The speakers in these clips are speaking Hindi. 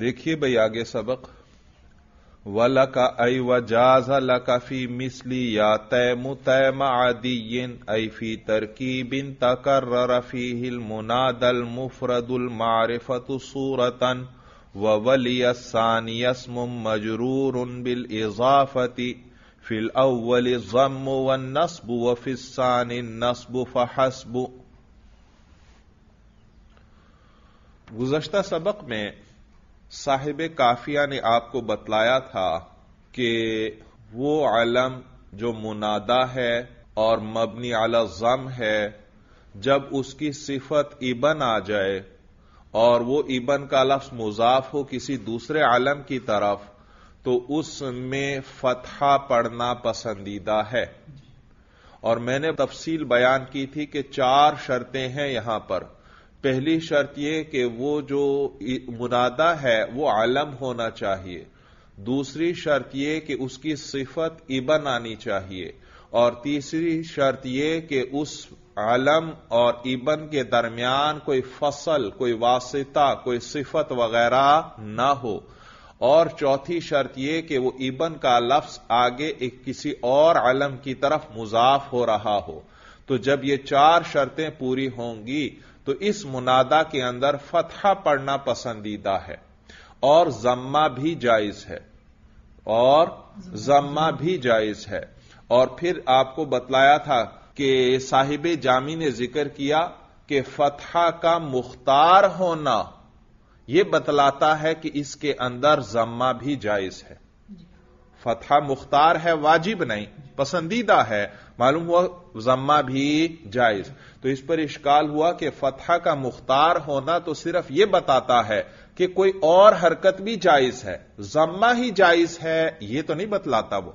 देखिए भाई आगे सबक वला का अय वजाज लका फी मिसली या तैम तैम आदियन अय फी तरकीबिन तकर्र फी हिल मुनादल मुफरदुल मारिफतु सूरतन व वलियसानियस्म मजरूर बिल इजाफती في الأول الضم والنصب وفي الثاني النصب فحسب गुजश्ता सबक में साहिब काफिया ने आपको बतलाया था कि वो आलम जो मुनादा है और मबनी अला जम है जब उसकी सिफत इबन आ जाए और वो इबन का लफ्स मुजाफ हो किसी दूसरे आलम की तरफ तो उसमें फतहा पढ़ना पसंदीदा है और मैंने तफसील बयान की थी कि चार शर्तें हैं यहां पर पहली शर्त यह कि वो जो मुनादा है वो आलम होना चाहिए दूसरी शर्त यह कि उसकी सिफत इबन आनी चाहिए और तीसरी शर्त यह कि उस आलम और इबन के दरमियान कोई फसल कोई वासिता कोई सिफत वगैरह ना हो और चौथी शर्त यह कि वो इबन का लफ्ज आगे एक किसी और आलम की तरफ मुजाफ हो रहा हो तो जब ये चार शर्तें पूरी होंगी तो इस मुनादा के अंदर फतहा पढ़ना पसंदीदा है और जम्मा भी जायज है और जम्मा भी जायज है और फिर आपको बतलाया था कि साहिब जामी ने जिक्र किया कि फतहा का मुख्तार होना यह बतलाता है कि इसके अंदर जम्मा भी जायज है फतहा मुख्तार है वाजिब नहीं पसंदीदा है मालूम हुआ जम्मा भी जायज तो इस पर इश्काल हुआ कि फतहा का मुख्तार होना तो सिर्फ यह बताता है कि कोई और हरकत भी जायज है जम्मा ही जायज है यह तो नहीं बतलाता वो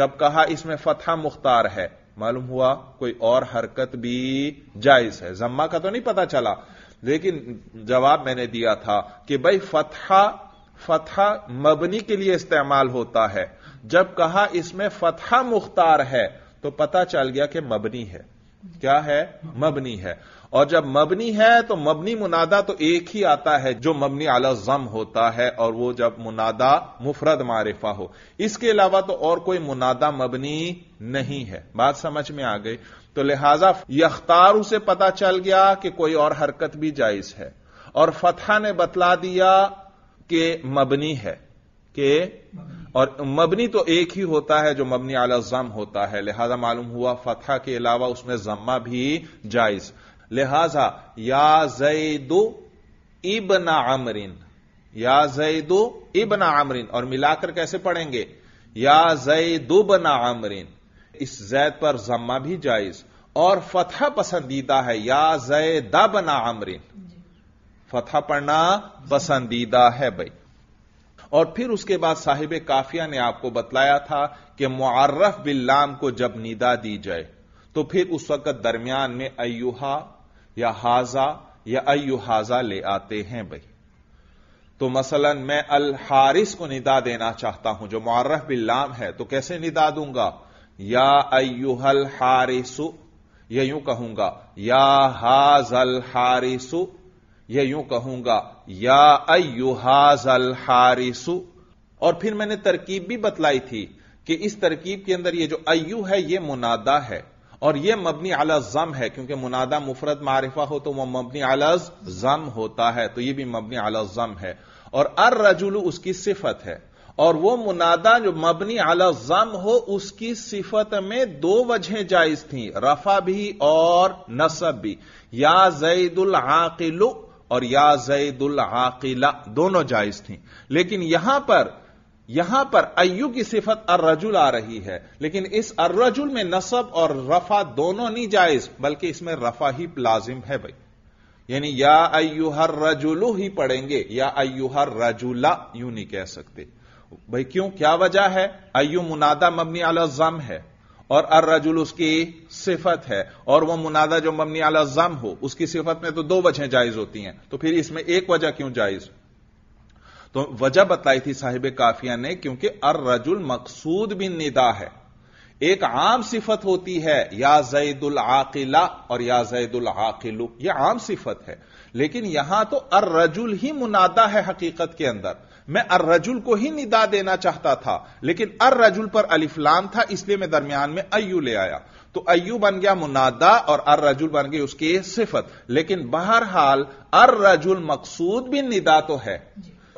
जब कहा इसमें फतहा मुख्तार है मालूम हुआ कोई और हरकत भी जायज है जम्मा का तो नहीं पता चला लेकिन जवाब मैंने दिया था कि भाई फतहा फतहा मबनी के लिए इस्तेमाल होता है जब कहा इसमें फतहा मुख्तार है तो पता चल गया कि मबनी है क्या है मबनी है और जब मबनी है तो मबनी मुनादा तो एक ही आता है जो मबनी आला जम होता है और वो जब मुनादा मुफरद मारिफा हो इसके अलावा तो और कोई मुनादा मबनी नहीं है बात समझ में आ गई तो लिहाजा यख्तार उसे पता चल गया कि कोई और हरकत भी जायज है और फतहा ने बतला दिया के मबनी है के और मबनी तो एक ही होता है जो मबनी आला जम होता है लिहाजा मालूम हुआ फतहा के अलावा उसमें जम्मा भी जायज लिहाजा या जैदो इबन आमरिन या जैदो इबन आमरिन और मिलाकर कैसे पढ़ेंगे या जैदो बना आमरिन इस जैद पर जम्मा भी जायज और फतह पसंदीदा है या जैदा बना आमरिन फतह पढ़ना पसंदीदा है भाई और फिर उसके बाद साहिब काफिया ने आपको बतलाया था कि मुआर्रफ बिल्लाम को जब निदा दी जाए तो फिर उस वक्त दरमियान में अयुहा या हाजा या अयुहाजा ले आते हैं भाई तो मसलन मैं अल हारिस को निदा देना चाहता हूं जो मुआर्रफ बिल्लाम है तो कैसे निदा दूंगा या अयुहल हारिसु या यूं कहूंगा या हाजल हारिसु यह यूं कहूंगा या अयुहाजल हारिसु और फिर मैंने तरकीब भी बतलाई थी कि इस तरकीब के अंदर यह जो अयु है यह मुनादा है और यह मबनी अला जम है क्योंकि मुनादा मुफरत मारिफा हो तो वह मबनी अला जम होता है तो यह भी मबनी अला जम है और अर रजुल उसकी सिफत है और वह मुनादा जो मबनी अला जम हो उसकी सिफत में दो वजह जायज थी रफा भी और नसब भी या जईदुल आकिलु और या जैदुल आकिला दोनों जायज थी लेकिन यहां पर यहां पर अयू की सिफत अर्रजुल आ रही है लेकिन इस अर्रजुल में नसब और रफा दोनों नहीं जायज बल्कि इसमें रफा ही लाजिम है भाई यानी या हर रजुलू ही पढ़ेंगे या हर रजुला यू नहीं कह सकते भाई क्यों क्या वजह है अयु मुनादा मबनी जम है और अर रजुल उसकी सिफत है और वह मुनादा जो मबनी अला जम हो उसकी सिफत में तो दो वजह जायज होती हैं तो फिर इसमें एक वजह क्यों जायज तो वजह बताई थी साहिब काफिया ने क्योंकि अर रजुल मकसूद बिन निदा है एक आम सिफत होती है या जैदुल आकिला और या जैदुल आकिलु यह आम सिफत है लेकिन यहां तो अर रजुल ही मुनादा है हकीकत के अंदर मैं अर रजुल को ही निदा देना चाहता था लेकिन अर रजुल पर अलिफ्लाम था इसलिए मैं दरमियान में अयू ले आया तो अयू बन गया मुनादा और अर रजुल बन गई उसकी सिफत लेकिन बहरहाल अर रजुल मकसूद भी निदा तो है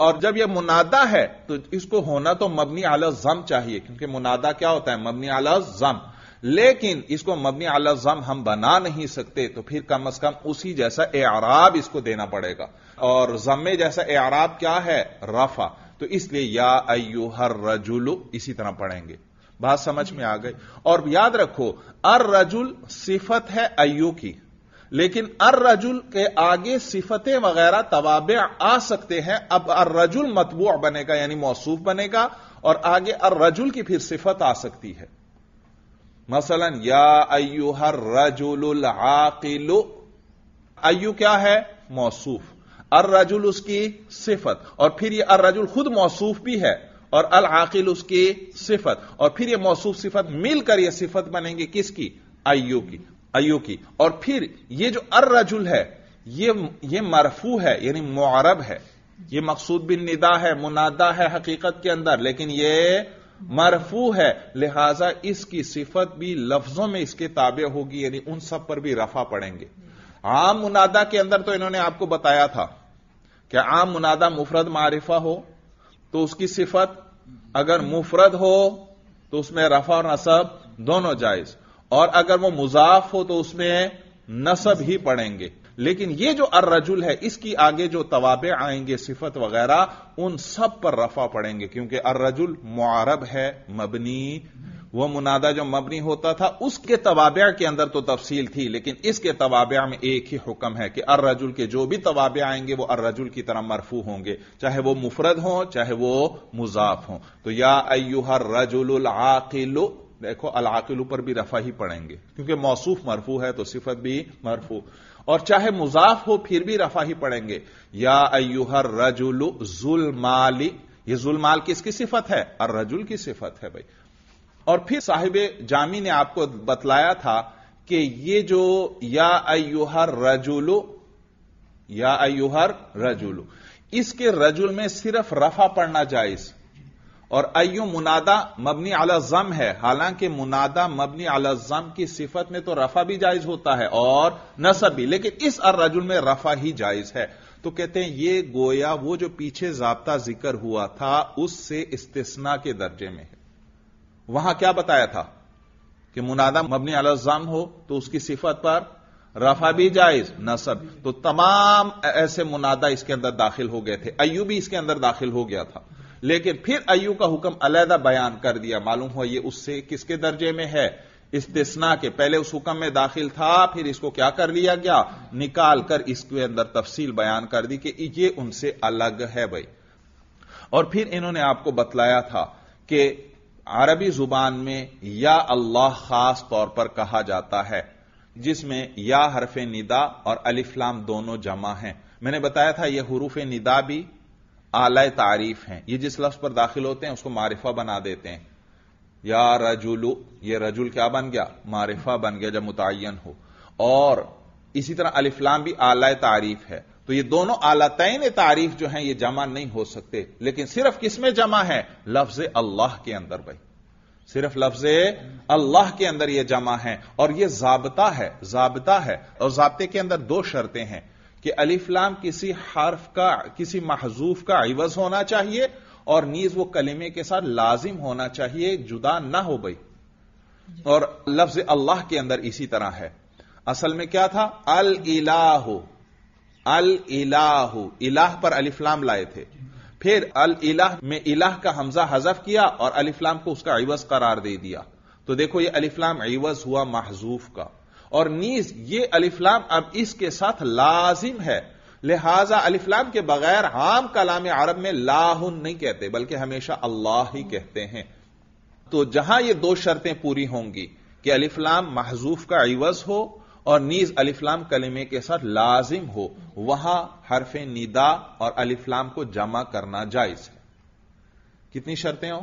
और जब यह मुनादा है तो इसको होना तो मबनी आला जम चाहिए क्योंकि मुनादा क्या होता है मबनी आला जम लेकिन इसको मबनी जम हम बना नहीं सकते तो फिर कम अज कम उसी जैसा ए आराब इसको देना पड़ेगा और जमे जैसा ए आराब क्या है रफा तो इसलिए या अयू हर रजुल इसी तरह पढ़ेंगे बात समझ में आ गई और याद रखो अर रजुल सिफत है अयू की लेकिन अर रजुल के आगे सिफतें वगैरह तवाबे आ सकते हैं अब अर रजुल मतबू बनेगा यानी मौसू बनेगा और आगे अर रजुल की फिर सिफत आ सकती है मसलन या अयू हर रजुल आकिलु अयु क्या है मौसूफ अर रजुल उसकी सिफत और फिर यह अर रजुल खुद मौसूफ भी है और अल आकिल उसकी सिफत और फिर यह मौसूफ सिफत मिलकर यह सिफत बनेंगे किसकी अयू की अयू की और फिर यह जो अर रजुल है यह यह मरफू है यानी मुआरब है यह मकसूद बिन निदा है मुनादा है हकीकत के अंदर लेकिन यह मरफू है लिहाजा इसकी सिफत भी लफ्जों में इसके ताबे होगी यानी उन सब पर भी रफा पड़ेंगे आम मुनादा के अंदर तो इन्होंने आपको बताया था कि आम मुनादा मुफरद मारिफा हो तो उसकी सिफत अगर मुफरद हो तो उसमें रफा और नसब दोनों जायज और अगर वो मुजाफ हो तो उसमें नसब ही पड़ेंगे लेकिन ये जो अर्रजुल है इसकी आगे जो तवाबे आएंगे सिफत वगैरह उन सब पर रफा पड़ेंगे क्योंकि अर्रजुल मुआरब है मबनी वह मुनादा जो मबनी होता था उसके तवाबिया के अंदर तो तफसील थी लेकिन इसके तवाबिया में एक ही हुक्म है कि अर्रजुल के जो भी तवाबे आएंगे वो अर्रजुल की तरह मरफू होंगे चाहे वह मुफरद हो चाहे वह मुजाफ हो तो या अयुहर रजुल आकिलु देखो अल पर भी रफा ही पड़ेंगे क्योंकि मौसूफ मरफू है तो सिफत भी मरफू और चाहे मुजाफ हो फिर भी रफा ही पढ़ेंगे या अयुहर रजुल जुलमाली ये जुलमाल किसकी सिफत है और रजुल की सिफत है भाई और फिर साहिब जामी ने आपको बतलाया था कि ये जो या अयुहर रजुलू या अयुहर रजुलू इसके रजुल में सिर्फ रफा पढ़ना जायज और अयु मुनादा मबनी अलजम है हालांकि मुनादा मबनी अलजम की सिफत में तो रफा भी जायज होता है और नसब भी लेकिन इस अर्रजुल में रफा ही जायज है तो कहते हैं ये गोया वो जो पीछे जाबता जिक्र हुआ था उससे इस्तेसना के दर्जे में है वहां क्या बताया था कि मुनादा मबनी अलजम हो तो उसकी सिफत पर रफा भी जायज नसब तो तमाम ऐसे मुनादा इसके अंदर दाखिल हो गए थे भी इसके अंदर दाखिल हो गया था लेकिन फिर अयू का हुक्म अलहदा बयान कर दिया मालूम हुआ ये उससे किसके दर्जे में है इस तस्ना के पहले उस हुक्म में दाखिल था फिर इसको क्या कर लिया गया निकाल कर इसके अंदर तफसील बयान कर दी कि ये उनसे अलग है भाई और फिर इन्होंने आपको बतलाया था कि अरबी जुबान में या अल्लाह खास तौर पर कहा जाता है जिसमें या हरफ निदा और अलिफ्लाम दोनों जमा हैं मैंने बताया था यह हरूफ निदा भी आलाय तारीफ हैं ये जिस लफ्ज पर दाखिल होते हैं उसको मारिफा बना देते हैं या रजुलू ये रजुल क्या बन गया मारिफा बन गया जब मुतन हो और इसी तरह अलिफ्लाम भी आलाय तारीफ है तो ये दोनों आलातैन तारीफ जो है ये जमा नहीं हो सकते लेकिन सिर्फ किसमें जमा है लफ्ज अल्लाह के अंदर भाई सिर्फ लफ्ज अल्लाह के अंदर यह जमा है और यह जाबता है जाबता है और जाबते के अंदर दो शर्तें हैं कि अलिफ्लाम किसी हर्फ का किसी महजूफ का इवज होना चाहिए और नीज वो कलिमे के साथ लाजिम होना चाहिए जुदा ना हो गई और लफ्ज अल्लाह के अंदर इसी तरह है असल में क्या था अल इलाहो अल इलाहो इलाह पर अलीफलाम लाए थे फिर अल इलाह में इलाह का हमजा हजफ किया और अलिफ्लाम को उसका इवज करार दे दिया तो देखो ये अलिफ्लाम इवज हुआ महजूफ का और नीज ये अलिफ्लाम अब इसके साथ लाजिम है लिहाजा अलिफ्लाम के बगैर आम कलाम अरब में लाहुन नहीं कहते बल्कि हमेशा अल्लाह ही कहते हैं तो जहां ये दो शर्तें पूरी होंगी कि अलिफ्लाम महजूफ का इवज हो और नीज अलिफ्लाम कलमे के साथ लाजिम हो वहां हरफ निदा और अलिफ्लाम को जमा करना जायज है कितनी शर्तें हो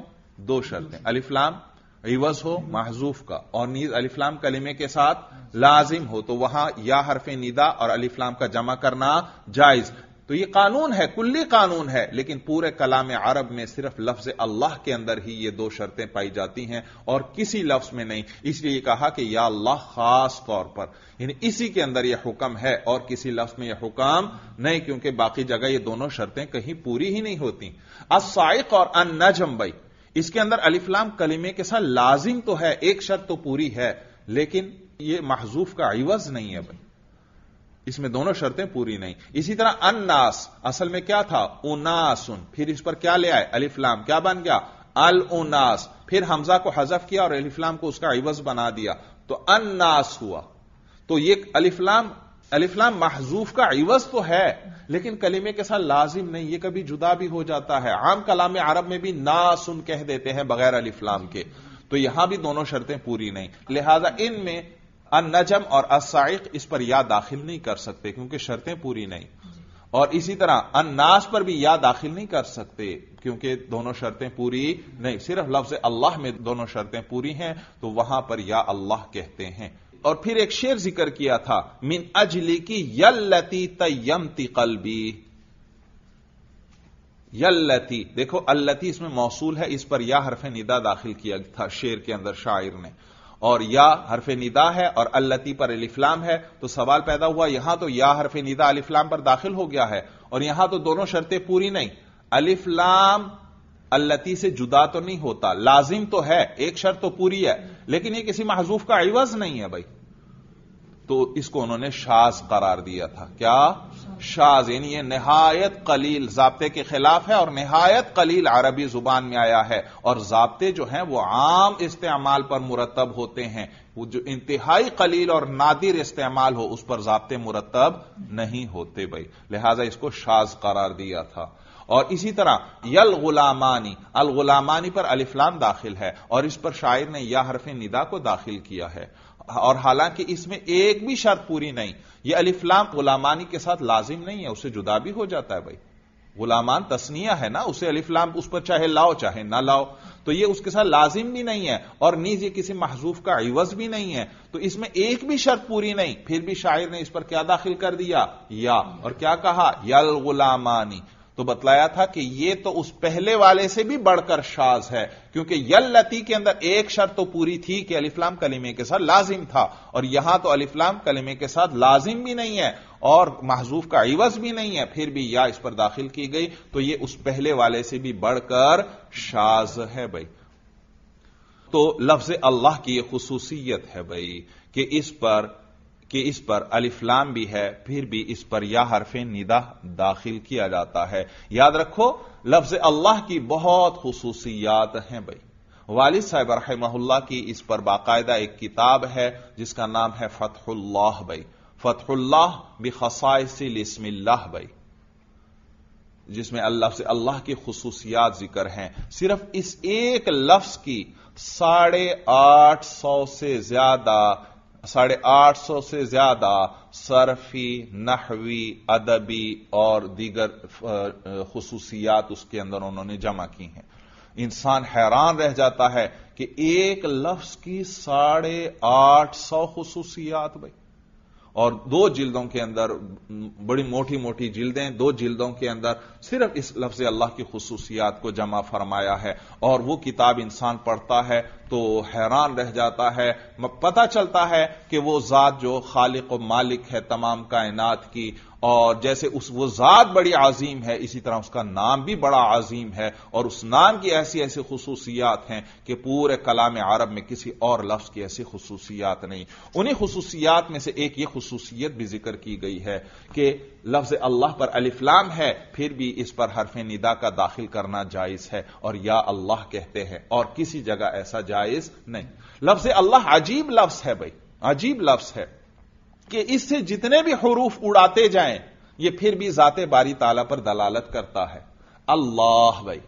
दो शर्तें अलिफ्लाम इवज हो महजूफ का और नीज अलीफ्लाम कलिमे के साथ लाजिम हो तो वहां या हरफ निदा और अलीफ्लाम का जमा करना जायज तो ये कानून है कुल्ली कानून है लेकिन पूरे कलाम अरब में सिर्फ लफ्ज अल्लाह के अंदर ही ये दो शर्तें पाई जाती हैं और किसी लफ्ज में नहीं इसलिए कहा कि या अल्लाह खास तौर पर यानी इसी के अंदर यह हुक्म है और किसी लफ्ज में यह हुक्म नहीं क्योंकि बाकी जगह ये दोनों शर्तें कहीं पूरी ही नहीं होती असाइक और अन नजम भाई इसके अंदर अलिफ्लाम कलिमे के साथ लाजिम तो है एक शर्त तो पूरी है लेकिन यह महजूफ का अवज नहीं है भाई इसमें दोनों शर्तें पूरी नहीं इसी तरह अन्नास असल में क्या था उनासुन फिर इस पर क्या ले आए अलिफ्लाम क्या बन गया अल उनास फिर हमजा को हजफ किया और अलिफ्लाम को उसका अवज बना दिया तो अन्नास हुआ तो ये अलिफ्लाम अलिफ्लाम महजूफ का इवज तो है लेकिन कलीमे के साथ लाजिम नहीं ये कभी जुदा भी हो जाता है आम कलाम अरब में भी ना सुन कह देते हैं बगैर अलिफ्लाम के तो यहां भी दोनों शर्तें पूरी नहीं लिहाजा इनमें अन नजम और असाइक इस पर या दाखिल नहीं कर सकते क्योंकि शर्तें पूरी नहीं और इसी तरह अन्नास पर भी या दाखिल नहीं कर सकते क्योंकि दोनों शर्तें पूरी नहीं सिर्फ लफ्ज अल्लाह में दोनों शर्तें पूरी हैं तो वहां पर या अल्लाह कहते हैं और फिर एक शेर जिक्र किया था मिन अजली की यल्लती तयमती कलबी यल्लती देखो अल्लती इसमें मौसूल है इस पर या हरफ निदा दाखिल किया था शेर के अंदर शायर ने और या हरफ निदा है और अल्लती पर अलिफ्लाम है तो सवाल पैदा हुआ यहां तो या हरफ निदा अलिफ्लाम पर दाखिल हो गया है और यहां तो दोनों शर्तें पूरी नहीं अलिफ्लाम अल्लती से जुदा तो नहीं होता लाजिम तो है एक शर्त तो पूरी है लेकिन यह किसी महजूफ का इवज नहीं है भाई तो इसको उन्होंने शाज करार दिया था क्या शाज यानी यह नहायत कलील जबते के खिलाफ है और नहायत कलील अरबी जुबान में आया है और जबते जो हैं वह आम इस्तेमाल पर मुरतब होते हैं वो जो इंतहाई कलील और नादिर इस्तेमाल हो उस पर जबते मुरतब नहीं होते भाई लिहाजा इसको शाज करार दिया था और इसी तरह यल गुलामानी अल गुलामानी पर अलिफ्लाम दाखिल है और इस पर शायर ने यह हरफ निदा को दाखिल किया है और हालांकि इसमें एक भी शर्त पूरी नहीं यह अलिफ्लाम गुलामानी के साथ लाजिम नहीं है उसे जुदा भी हो जाता है भाई गुलामान तस्निया है ना उसे अलिफ्लाम उस पर चाहे लाओ चाहे ना लाओ तो यह उसके साथ लाजिम भी नहीं है और नीज ये किसी महजूफ का इवज भी नहीं है तो इसमें एक भी शर्त पूरी नहीं फिर भी शायर ने इस पर क्या दाखिल कर दिया या और क्या कहा यल गुलामानी तो बतलाया था कि यह तो उस पहले वाले से भी बढ़कर शाज है क्योंकि यल लती के अंदर एक शर्त तो पूरी थी कि अलिफ्लाम कलीमे के साथ लाजिम था और यहां तो अलिफ्लाम कलीमे के साथ लाजिम भी नहीं है और महजूफ का इवज भी नहीं है फिर भी या इस पर दाखिल की गई तो यह उस पहले वाले से भी बढ़कर शाज है भाई तो लफ्ज अल्लाह की यह खसूसियत है भाई कि इस पर कि इस पर अलिफ्लाम भी है फिर भी इस पर यह हरफ निदा दाखिल किया जाता है याद रखो लफ्ज अल्लाह की बहुत खसूसियात हैं भाई वालिद साहब रहमहुल्ला की इस पर बाकायदा एक किताब है जिसका नाम है फतहुल्लाह भाई फतहुल्लाह बसाइसिल इसमिल्लाह भाई जिसमें अल्लाह से अल्लाह की खसूसियात जिक्र हैं सिर्फ इस एक लफ्ज की साढ़े आठ सौ से ज्यादा साढ़े आठ सौ से ज्यादा सरफी नहवी अदबी और दीगर खसूसियात उसके अंदर उन्होंने जमा की हैं इंसान हैरान रह जाता है कि एक लफ्ज की साढ़े आठ सौ खसूसियात भाई और दो जिल्दों के अंदर बड़ी मोटी मोटी जिल्दें दो जिल्दों के अंदर सिर्फ इस लफ्ज अल्लाह की खसूसियात को जमा फरमाया है और वो किताब इंसान पढ़ता है तो हैरान रह जाता है पता चलता है कि वो ज़ात जो खालिक व मालिक है तमाम कायनात की और जैसे उस वो ज़ात बड़ी आजीम है इसी तरह उसका नाम भी बड़ा आजीम है और उस नाम की ऐसी ऐसी खसूसियात हैं कि पूरे कलाम अरब में किसी और लफ्ज की ऐसी खसूसियात नहीं उन्हीं खसूसियात में से एक ये खसूसियत भी जिक्र की गई है कि लफ्ज अल्लाह पर अलिफ्लाम है फिर भी इस पर हरफ निदा का दाखिल करना जायज है और या अल्लाह कहते हैं और किसी जगह ऐसा जायज नहीं लफ्ज अल्लाह अजीब लफ्ज है भाई अजीब लफ्ज है कि इससे जितने भी हरूफ उड़ाते जाएं ये फिर भी जाते बारी ताला पर दलालत करता है अल्लाह भाई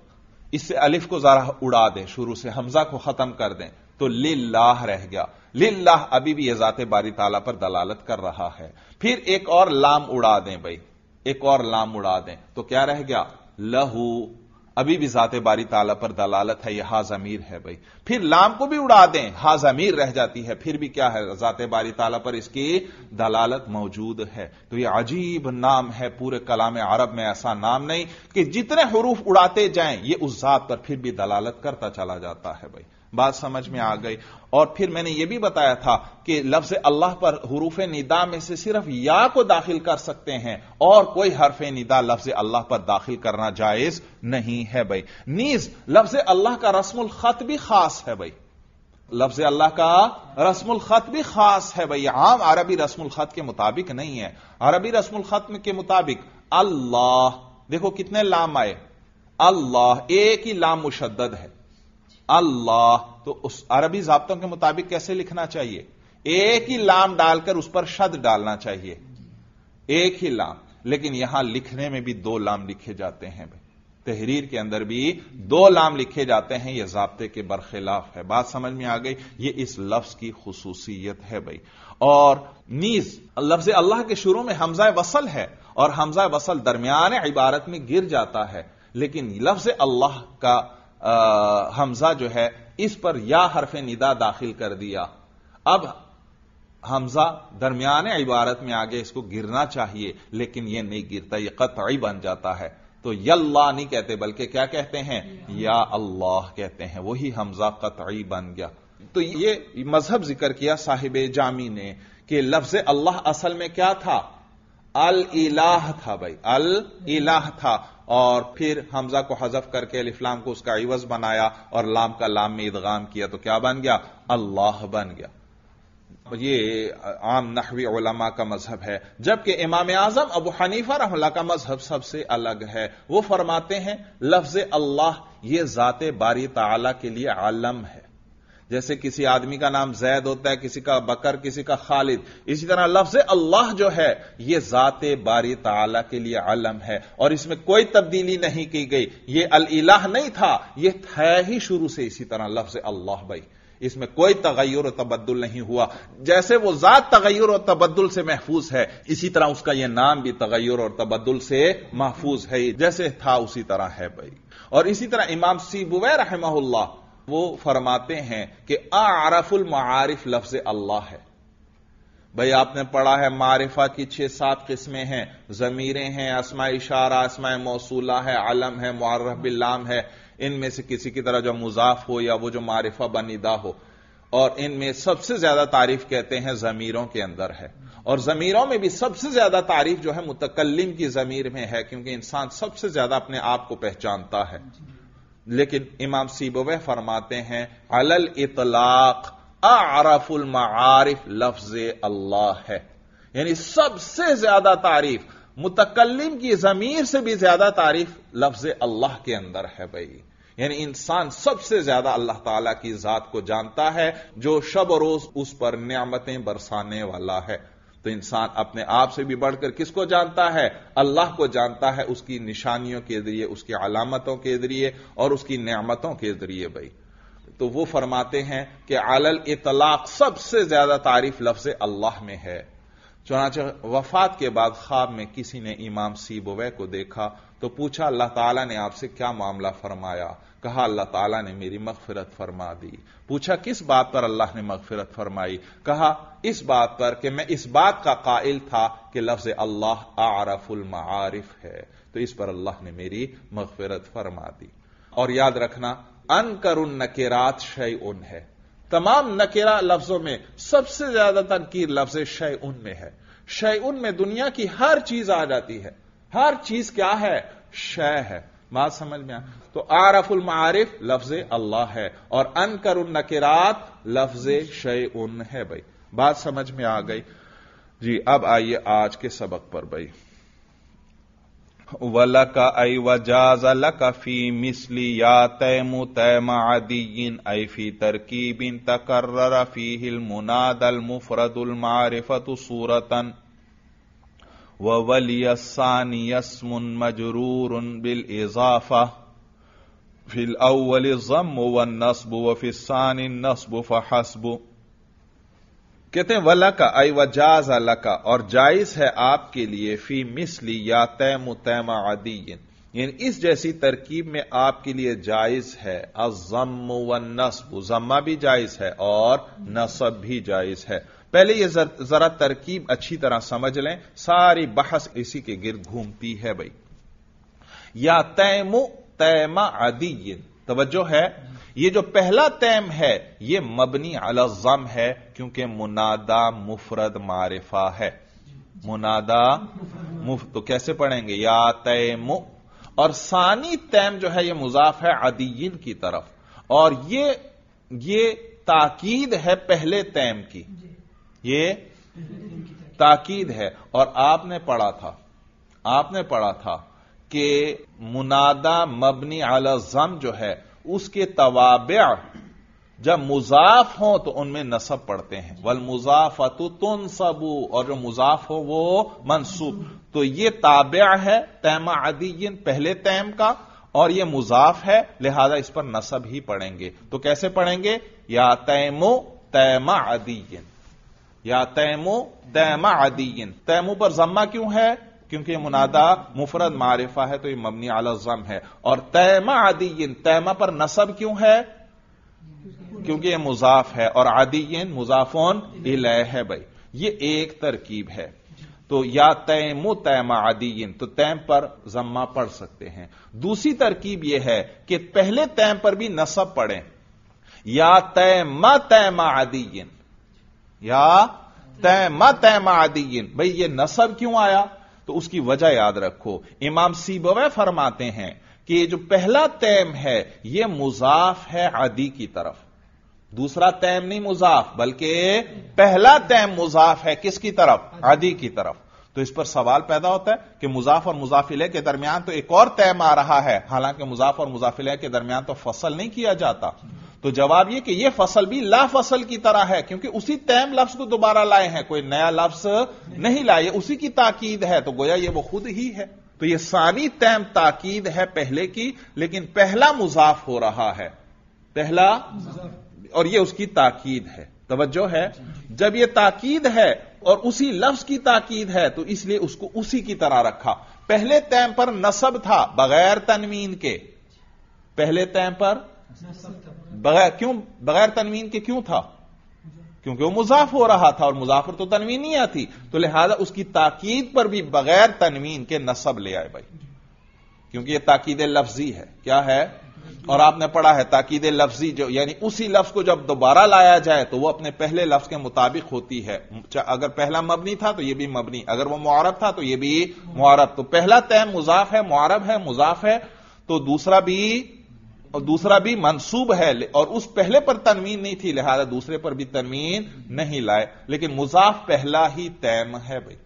इससे अलिफ को जरा उड़ा दें शुरू से हमजा को खत्म कर दें तो लिल्लाह रह गया लिल्लाह अभी भी यह जाते बारी ताला पर दलालत कर रहा है फिर एक और लाम उड़ा दें भाई एक और लाम उड़ा दें तो क्या रह गया लहू अभी भी जाते बारी ताला पर दलालत है यह हाज अमीर है भाई फिर लाम को भी उड़ा दें हाज अमीर रह जाती है फिर भी क्या है जाते बारी ताला पर इसकी दलालत मौजूद है तो यह अजीब नाम है पूरे कलाम अरब में ऐसा नाम नहीं कि जितने हरूफ उड़ाते जाएं यह उस जात पर फिर भी दलालत करता चला जाता है भाई बात समझ में आ गई और फिर मैंने यह भी बताया था कि लफ्ज अल्लाह पर हरूफ निदा में से सिर्फ या को दाखिल कर सकते हैं और कोई हरफ निदा लफ्ज अल्लाह पर दाखिल करना जायज नहीं है भाई नीज लफ्ज अल्लाह का रस्मुल खत भी खास है भाई लफ्ज अल्लाह का रस्मुल खत भी खास है भाई आम अरबी रस्मुल खत के मुताबिक नहीं है अरबी रस्मुल खत के मुताबिक अल्लाह देखो कितने लाम आए अल्लाह एक ही लाम मुशद है अल्लाह तो उस अरबी जबतों के मुताबिक कैसे लिखना चाहिए एक ही लाम डालकर उस पर शद डालना चाहिए एक ही लाम लेकिन यहां लिखने में भी दो लाम लिखे जाते हैं भाई तहरीर के अंदर भी दो लाम लिखे जाते हैं यह जबते के बरखिलाफ है बात समझ में आ गई ये इस लफ्ज की खसूसियत है भाई और नीज लफ्ज अल्लाह के शुरू में हमजा वसल है और हमजा वसल दरमियान इबारत में गिर जाता है लेकिन लफ्ज अल्लाह का हमजा जो है इस पर या हरफ निदा दाखिल कर दिया अब हमजा दरमियान इबारत में आगे इसको गिरना चाहिए लेकिन यह नहीं गिरता यह कतई बन जाता है तो यल्ला नहीं कहते बल्कि क्या कहते हैं या अल्लाह कहते हैं वही हमजा कतई बन गया तो ये मजहब जिक्र किया साहिब जामी ने कि लफ्ज अल्लाह असल में क्या था अल इलाह था भाई अल इलाह था और फिर हमजा को हजफ करके अलिफ्लाम को उसका इवज बनाया और लाम का लाम में इदगाम किया तो क्या बन गया अल्लाह बन गया ये आम नहवी ओलमा का मजहब है जबकि इमाम आजम अबू हनीफा रहमला का मजहब सबसे अलग है वो फरमाते हैं लफ्ज अल्लाह ये जाते बारी ताला के लिए आलम है जैसे किसी आदमी का नाम जैद होता है किसी का बकर किसी का खालिद इसी तरह लफ्ज अल्लाह जो है यह जात बारी ताला के लिए आलम है और इसमें कोई तब्दीली नहीं की गई ये अल्लाह नहीं था यह है ही शुरू से इसी तरह लफ्ज अल्लाह भाई इसमें कोई तगैर और तबद्दुल नहीं हुआ जैसे वो जात तगैर और तबद्दुल से महफूज है इसी तरह उसका यह नाम भी तगैर और तबद्दुल से महफूज है जैसे था उसी तरह है भाई और इसी तरह इमाम सी बुवै रहमल्ला वो फरमाते हैं कि आरफुल मारिफ लफ्ज अल्लाह है भाई आपने पढ़ा है मारिफा की छह सात किस्में हैं जमीरें हैं आसमा इशारा आसमा मौसूला है आलम है मुआरफ है इनमें से किसी की तरह जो मुजाफ हो या वो जो मारिफा बनीदा हो और इनमें सबसे ज्यादा तारीफ कहते हैं जमीरों के अंदर है और जमीरों में भी सबसे ज्यादा तारीफ जो है मुतकलम की जमीर में है क्योंकि इंसान सबसे ज्यादा अपने आप को पहचानता है लेकिन इमाम सीबोवे फरमाते हैं अलल इतलाक आरफुल मारिफ लफ्ज अल्लाह है यानी सबसे ज्यादा तारीफ मुतकलम की जमीर से भी ज्यादा तारीफ लफ्ज अल्लाह के अंदर है भाई यानी इंसान सबसे ज्यादा अल्लाह ताला की जात को जानता है जो शब रोज उस पर न्यामतें बरसाने वाला है तो इंसान अपने आप से भी बढ़कर किसको जानता है अल्लाह को जानता है उसकी निशानियों के जरिए उसकी अलामतों के जरिए और उसकी नियामतों के जरिए भाई तो वो फरमाते हैं कि आलल इतलाक सबसे ज्यादा तारीफ लफ्ज अल्लाह में है चुनाच वफात के बाद ख्वाब में किसी ने इमाम सीबोवे को देखा तो पूछा अल्लाह तला ने आपसे क्या मामला फरमाया कहा अल्लाह तला ने मेरी मगफिरत फरमा दी पूछा किस बात पर अल्लाह ने मगफिरत फरमाई कहा इस बात पर कि मैं इस बात का कायल था कि लफ्ज अल्लाह आरफुल मारिफ है तो इस पर अल्लाह ने मेरी मगफिरत फरमा दी और याद रखना अन करुन नकेरात शय उन है तमाम नकेरा लफ्जों में सबसे ज्यादा तनकीर लफ्ज शय उन में है शय उन में दुनिया की हर चीज आ जाती है हर चीज क्या है शय है बात समझ में आ तो आरफुल मारिफ लफ्ज अल्लाह है और अनकर उन नकेरात लफ्ज शय उन है भाई बात समझ में आ गई जी अब आइए आज के सबक पर भाई ولك أي وجاز لك في مثل يا تيم تيم عدي أي في تركيب تكرر فيه المنادى المفرد المعرفة صورة وولي الثاني اسم مجرور بالإضافة في الأول الضم والنصب وفي الثاني النصب فحسب कहते हैं का आई वजाज का और जायज है आपके लिए फी मिसली या तैम तैम आदीन यानी इस जैसी तरकीब में आपके लिए जायज है अजम व नस्ब जम्मा भी जायज है और नसब भी जायज है पहले यह जरा तरकीब अच्छी तरह समझ लें सारी बहस इसी के गिर घूमती है भाई या तैमु तैमा आदीन तवज्जो है ये जो पहला तैम है ये मबनी अलजम है क्योंकि मुनादा मुफरद मारिफा है मुनादा मुफ तो कैसे पढ़ेंगे या तैम और सानी तैम जो है ये मुजाफ है अदीन की तरफ और ये ये ताकीद है पहले तैम की ये ताकीद है और आपने पढ़ा था आपने पढ़ा था कि मुनादा मबनी जम जो है उसके तवाब्या जब मुजाफ हो तो उनमें नसब पड़ते हैं वल मुजाफतु तुन सबू और जो मुजाफ हो वो मनसूब तो ये ताब्या है तैमा अदीन पहले तैम का और ये मुजाफ है लिहाजा इस पर नसब ही पढ़ेंगे तो कैसे पढ़ेंगे या तैमो तैमा अदीन या तैमो तैमा अदीन तैमो पर जम्मा क्यों है क्योंकि मुनादा मुफरद मारिफा है तो ये मबनी जम है और तैमा आदियन तैमा पर नसब क्यों है क्योंकि यह मुजाफ है और आदियन मुजाफोन इलय है भाई ये एक तरकीब है तो या तैमु तैमा आदियन तो तैम पर जम्मा पढ़ सकते हैं दूसरी तरकीब यह है कि पहले तैम पर भी नसब पढ़े या तैमा तैमा आदियन या तैमा तैमा आदियन भाई ये नसब क्यों आया तो उसकी वजह याद रखो इमाम सीबवे फरमाते हैं कि ये जो पहला तैम है ये मुजाफ है आदि की तरफ दूसरा तैम नहीं मुजाफ बल्कि पहला तैम मुजाफ है किसकी तरफ आदि की तरफ तो इस पर सवाल पैदा होता है कि मुजाफ और मुजाफिले के दरमियान तो एक और तय आ रहा है हालांकि मुजाफ और मुजाफिले के दरमियान तो फसल नहीं किया जाता तो जवाब यह कि यह फसल भी ला फसल की तरह है क्योंकि उसी तैम लफ्ज को दोबारा लाए हैं कोई नया लफ्ज नहीं लाए उसी की ताकीद है तो गोया यह वो खुद ही है तो यह सारी तैम ताकीद है पहले की लेकिन पहला मुजाफ हो रहा है पहला और यह उसकी ताकीद है तवज्जो है जब यह ताकीद है और उसी लफ्ज की ताकीद है तो इसलिए उसको उसी की तरह रखा पहले तैम पर नसब था बगैर तनवीन के पहले तैम पर बगैर क्यों बगैर तनवीन के क्यों था क्योंकि वो मुजाफ हो रहा था और मुजाफर तो तनवीन नहीं आती तो लिहाजा उसकी ताकीद पर भी बगैर तनवीन के नसब ले आए भाई क्योंकि यह ताकीद लफ्जी है क्या है और आपने पढ़ा है ताकीद लफ्जी जो यानी उसी लफ्ज को जब दोबारा लाया जाए तो वह अपने पहले लफ्ज के मुताबिक होती है अगर पहला मबनी था तो यह भी मबनी अगर वह मुआरब था तो यह भी मुआरब तो पहला तय मुजाफ है मुआरब है मुजाफ है तो दूसरा भी और दूसरा भी मनसूब है और उस पहले पर तनवीन नहीं थी लिहाजा दूसरे पर भी तनवीन नहीं लाए लेकिन मुजाफ पहला ही तैम है भाई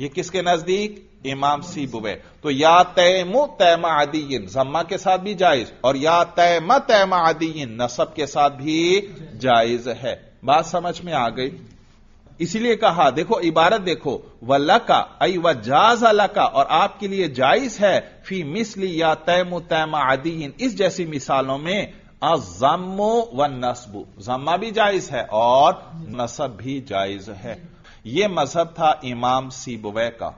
ये किसके नजदीक इमाम सी बुबे तो या तैमु तैमा आदियन जम्मा के साथ भी जायज और या तैमा तैमा आदियन नसब के साथ भी जायज है बात समझ में आ गई इसीलिए कहा देखो इबारत देखो व लका अई व जाज लका और आपके लिए जायज है फी मिसली या तैमु तैमा आदियन इस जैसी मिसालों में अजमो व नस्बु जम्मा भी जायज है और नसब भी जायज है यह मजहब था इमाम बुबे का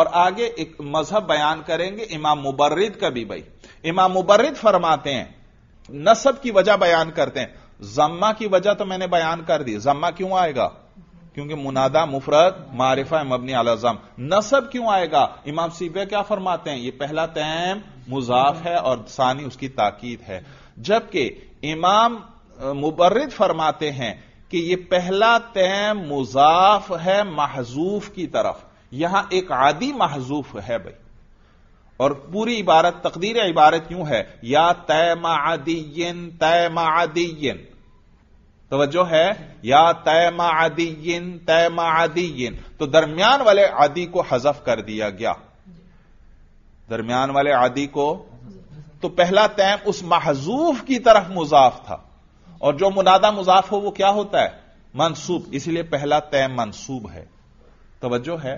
और आगे एक मजहब बयान करेंगे इमाम मुबर्रद का भी भाई इमाम मुबर्रद फरमाते हैं नसब की वजह बयान करते हैं जम्मा की वजह तो मैंने बयान कर दी जम्मा क्यों आएगा क्योंकि मुनादा मुफरत मारिफा मबनी आलाजम नसब क्यों आएगा इमाम सिबिया क्या फरमाते हैं यह पहला तैम मुजाफ है और सानी उसकी ताकीद है जबकि इमाम मुबर्रद फरमाते हैं कि यह पहला तैम मुजाफ है महजूफ की तरफ यहां एक आदि महजूफ है भाई और पूरी इबारत तकदीर इबारत यूं है या तय मदीन तैमा आदियन तोज्जो है या तय मदीन तय मदीन तो दरमियान वाले आदि को हजफ कर दिया गया दरमियान वाले आदि को तो पहला तैम उस महजूफ की तरफ मुजाफ था और जो मुनादा मुजाफ हो वो क्या होता है मनसूब इसलिए पहला तैम मनसूब है तोज्जो है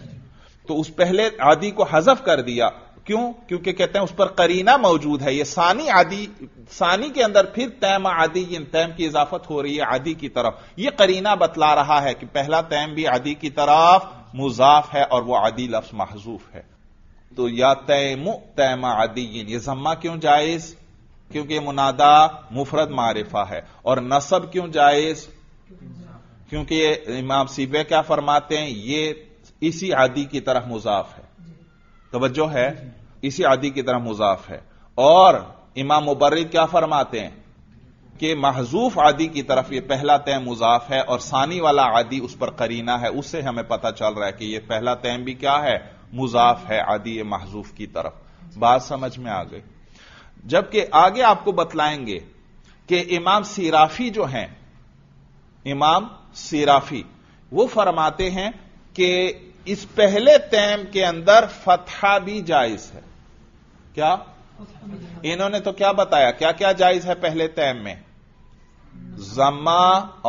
तो उस पहले आदि को हजफ कर दिया क्यों क्योंकि कहते हैं उस पर करीना मौजूद है ये सानी आदि सानी के अंदर फिर तैम आदि इन तैम की इजाफत हो रही है आदि की तरफ ये करीना बतला रहा है कि पहला तैम भी आदि की तरफ मुजाफ है और वह आदि लफ्स महजूफ है तो या तैमु तैम आदि ये जम्मा क्यों जायज क्योंकि मुनादा मुफरत मारिफा है और नसब क्यों जायज क्योंकि इमाम सीबे क्या फरमाते हैं ये इसी आदि की तरह मुजाफ है तोज्जो है इसी आदि की तरह मुजाफ है और इमाम मुबर्र क्या फरमाते हैं कि महजूफ आदि की तरफ यह पहला तय मुजाफ है और सानी वाला आदि उस पर करीना है उससे हमें पता चल रहा है कि यह पहला तय भी क्या है मुजाफ है आदि महजूफ की तरफ बात समझ में आ गई जबकि आगे आपको बतलाएंगे कि इमाम सिराफी जो हैं इमाम सिराफी वो फरमाते हैं कि इस पहले तैम के अंदर फतहा भी जायज है क्या इन्होंने तो क्या बताया क्या क्या जायज है पहले तैम में जमा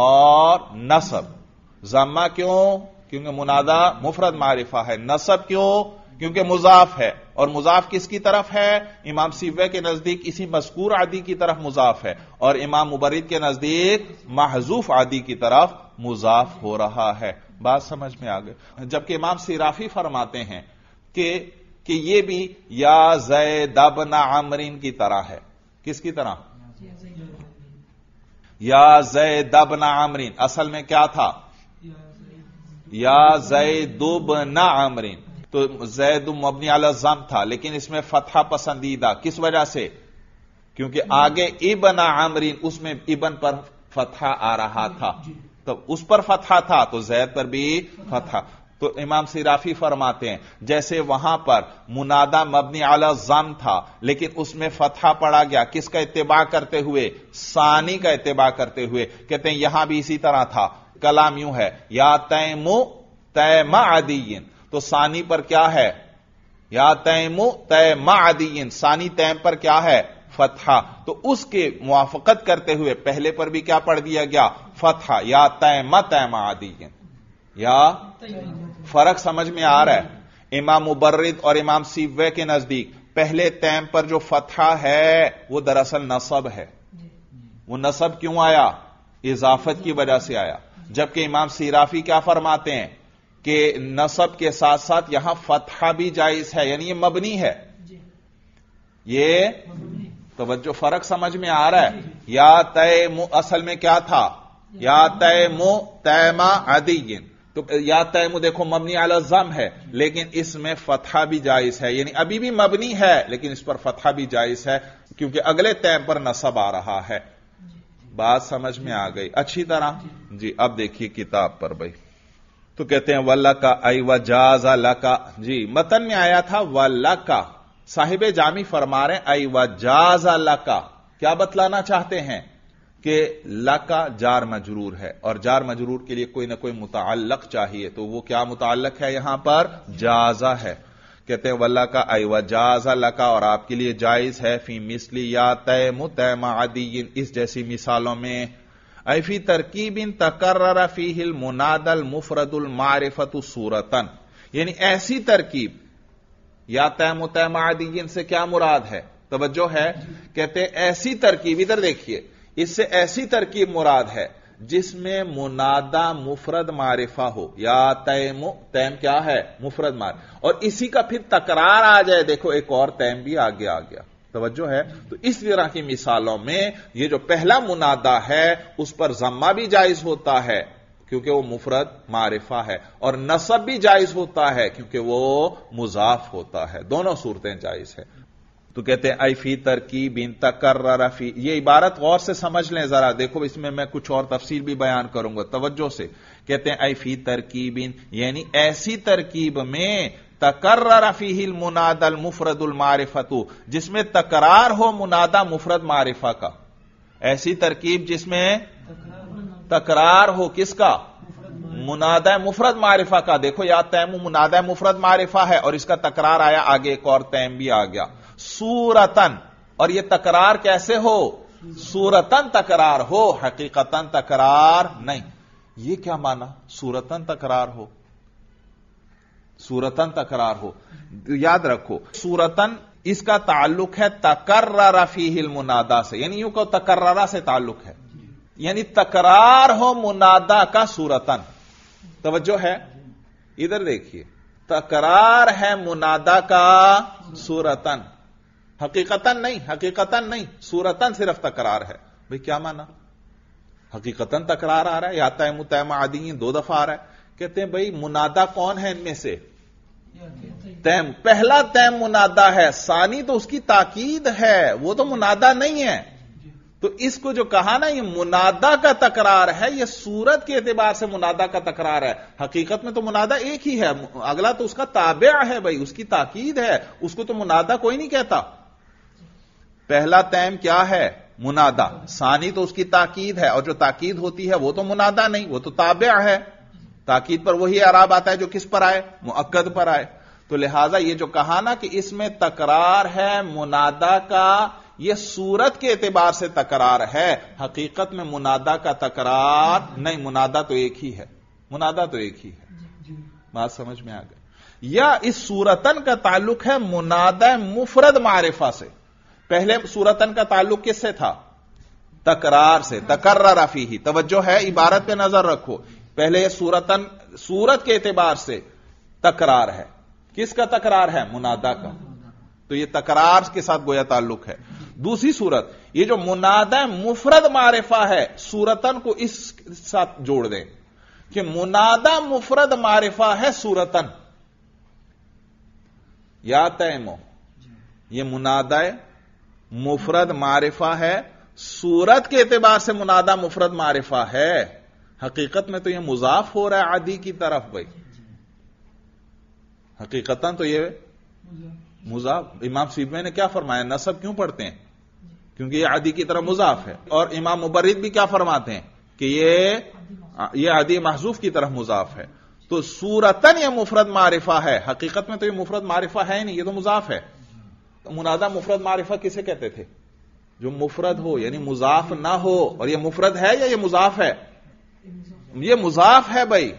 और नसब जमा क्यों क्योंकि मुनादा मुफरत मारिफा है नसब क्यों क्योंकि मुजाफ है और मुजाफ किसकी तरफ है इमाम सिवे के नजदीक इसी मस्कूर आदि की तरफ मुजाफ है और इमाम मुबरद के नजदीक महजूफ आदि की तरफ मुजाफ हो रहा है बात समझ में आ गई जबकि इमाम सिराफी फरमाते हैं कि कि ये भी या दब अबन आमरीन की तरह है किसकी तरह या दब अबन आमरीन असल में क्या था या जय दुब ना आमरीन तो जैद मबनी अलजम था लेकिन इसमें फतहा पसंदीदा किस वजह से क्योंकि आगे इबन आमरीन उसमें इबन पर फतहा आ रहा था तो उस पर फतहा था तो जैद पर भी फतहा तो इमाम सिराफी फरमाते हैं जैसे वहां पर मुनादा मबनी आला जम था लेकिन उसमें फतहा पड़ा गया किसका इतबा करते हुए सानी का इतबा करते हुए कहते हैं यहां भी इसी तरह था कलाम यूं है या तैमु तैम आदियन तो सानी पर क्या है या तैमु तैम आदियन सानी तैम पर क्या है फतहा तो उसके मुआफकत करते हुए पहले पर भी क्या पढ़ दिया गया फतहा या तैमा तैमा आदि या फर्क समझ में आ रहा है इमाम मुबर्रद और इमाम सिवे के नजदीक पहले तैम पर जो फतहा है वो दरअसल नसब है वो नसब क्यों आया इजाफत की वजह से आया जबकि इमाम सीराफी क्या फरमाते हैं कि नसब के साथ साथ यहां फतहा भी जायज है यानी ये मबनी है ये तो फर्क समझ में आ रहा है या तय मु असल में क्या था या तय मु तयमा अदीन तो या तय मु देखो मबनी अलजम है लेकिन इसमें फतहा भी जायज है यानी अभी भी मबनी है लेकिन इस पर फतहा भी जायज है क्योंकि अगले तय पर नसब आ रहा है बात समझ में आ गई अच्छी तरह जी अब देखिए किताब पर भाई तो कहते हैं वल्ला का आई वजाजा लका जी मतन में आया था वल्ला का साहिब जामी फरमा रहे आई जाजा लका क्या बतलाना चाहते हैं कि लका जार मजरूर है और जार मजरूर के लिए कोई ना कोई मुतल चाहिए तो वो क्या मुतालक है यहां पर जाजा है कहते हैं वल्ला का आई जाजा लका और आपके लिए जायज है फी मिसली या तय मुतैमा आदि इस जैसी मिसालों में ऐफी तरकीबिन तकर्र फी हिल मुनादल मुफरदुल मारिफत सूरतन यानी ऐसी तरकीब या तैम तैम आदियन से क्या मुराद है तोज्जो है कहते ऐसी तरकीब इधर देखिए इससे ऐसी तरकीब मुराद है जिसमें मुनादा मुफरद मारिफा हो या तैम तैम क्या है मुफरद मार और इसी का फिर तकरार आ जाए देखो एक और तैम भी आगे आ गया तवज्जो है तो इस तरह की मिसालों में यह जो पहला मुनादा है उस पर जम्मा भी जायज होता है क्योंकि वो मुफरत मारिफा है और नसब भी जायज होता है क्योंकि वो मुजाफ होता है दोनों सूरतें जायज है तो कहते हैं ऐफी तरकीब इन तकर रफी ये इबारत गौर से समझ लें जरा देखो इसमें मैं कुछ और तफसील भी बयान करूंगा तवज्जो से कहते हैं ऐफी तरकीबिन यानी ऐसी तरकीब में तकर्र हिल मुनादल मुफरदुल मारिफतु जिसमें तकरार हो मुनादा मुफरद मारिफा का ऐसी तरकीब जिसमें तकरार हो किसका मुनादा मुफरत मारिफा का देखो या तैम मुनादा मुफरत मारिफा है और इसका तकरार आया आगे एक और तैम भी आ गया सूरतन और यह तकरार कैसे हो सूरतन तकरार हो हकीकतन तकरार नहीं ये क्या माना सूरतन तकरार हो सूरतन तकरार हो याद रखो सूरतन इसका ताल्लुक है तकर्रा फीहिल मुनादा से यानी यूं को तकर्रा से ताल्लुक है यानी तकरार हो मुनादा का सूरतन तवज्जो है इधर देखिए तकरार है मुनादा का सूरतन हकीकतन नहीं हकीकतन नहीं सूरतन सिर्फ तकरार है भाई क्या माना हकीकतन तकरार आ रहा है या तैम तैम आदि दो दफा आ रहा है कहते हैं भाई मुनादा कौन है इनमें से तैम पहला तैम मुनादा है सानी तो उसकी ताकीद है वो तो मुनादा नहीं है तो इसको जो कहा ना ये मुनादा का तकरार है ये सूरत के एतबार से मुनादा का तकरार है हकीकत में तो मुनादा एक ही है अगला तो उसका ताबिया है भाई उसकी ताकीद है उसको तो मुनादा कोई नहीं कहता पहला तैम क्या है मुनादा सानी तो उसकी ताकीद है और जो ताकीद होती है वो तो मुनादा नहीं वो तो ताबिया है ताकीद पर वही अराब आता है जो किस पर आए मुक्कद पर आए तो लिहाजा ये जो कहा ना कि इसमें तकरार है मुनादा का यह सूरत के एतबार से तकरार है हकीकत में मुनादा का तकरार नहीं मुनादा तो एक ही है मुनादा तो एक ही है बात समझ में आ गई या इस सूरतन का ताल्लुक है मुनादा मुफरद मारिफा से पहले सूरतन का ताल्लुक किससे था तकरार से तकर्र रफी ही तवज्जो है इबारत पे नजर रखो पहले यह सूरतन सूरत के एतबार से तकरार है किसका तकरार है मुनादा का तो यह तकरार के साथ गोया ताल्लुक है दूसरी सूरत ये जो मुनाद मुफरद मारिफा है सूरतन को इस साथ जोड़ दें कि मुनादा मुफरद मारिफा है सूरतन या तैमो ये मुनादा मुफरद मारिफा है सूरत के एतबार से मुनादा मुफरद मारिफा है हकीकत में तो यह मुजाफ हो रहा है आदि की तरफ भाई हकीकतन तो यह मुजाफ इमाम सीबे ने क्या फरमाया नसब क्यों पढ़ते हैं क्योंकि ये आदि की तरह मुजाफ है और इमाम मुबरद भी क्या फरमाते हैं कि ये ये आदि महजूफ की तरह मुजाफ है तो सूरतन यह मुफरत मारिफा है हकीकत में तो ये मुफरत मारिफा है नहीं ये तो मुजाफ है तो मुनादा मुफरत मारिफा किसे कहते थे जो मुफरत हो यानी मुजाफ ना हो और ये मुफरत है या ये मुजाफ है ये मुजाफ है भाई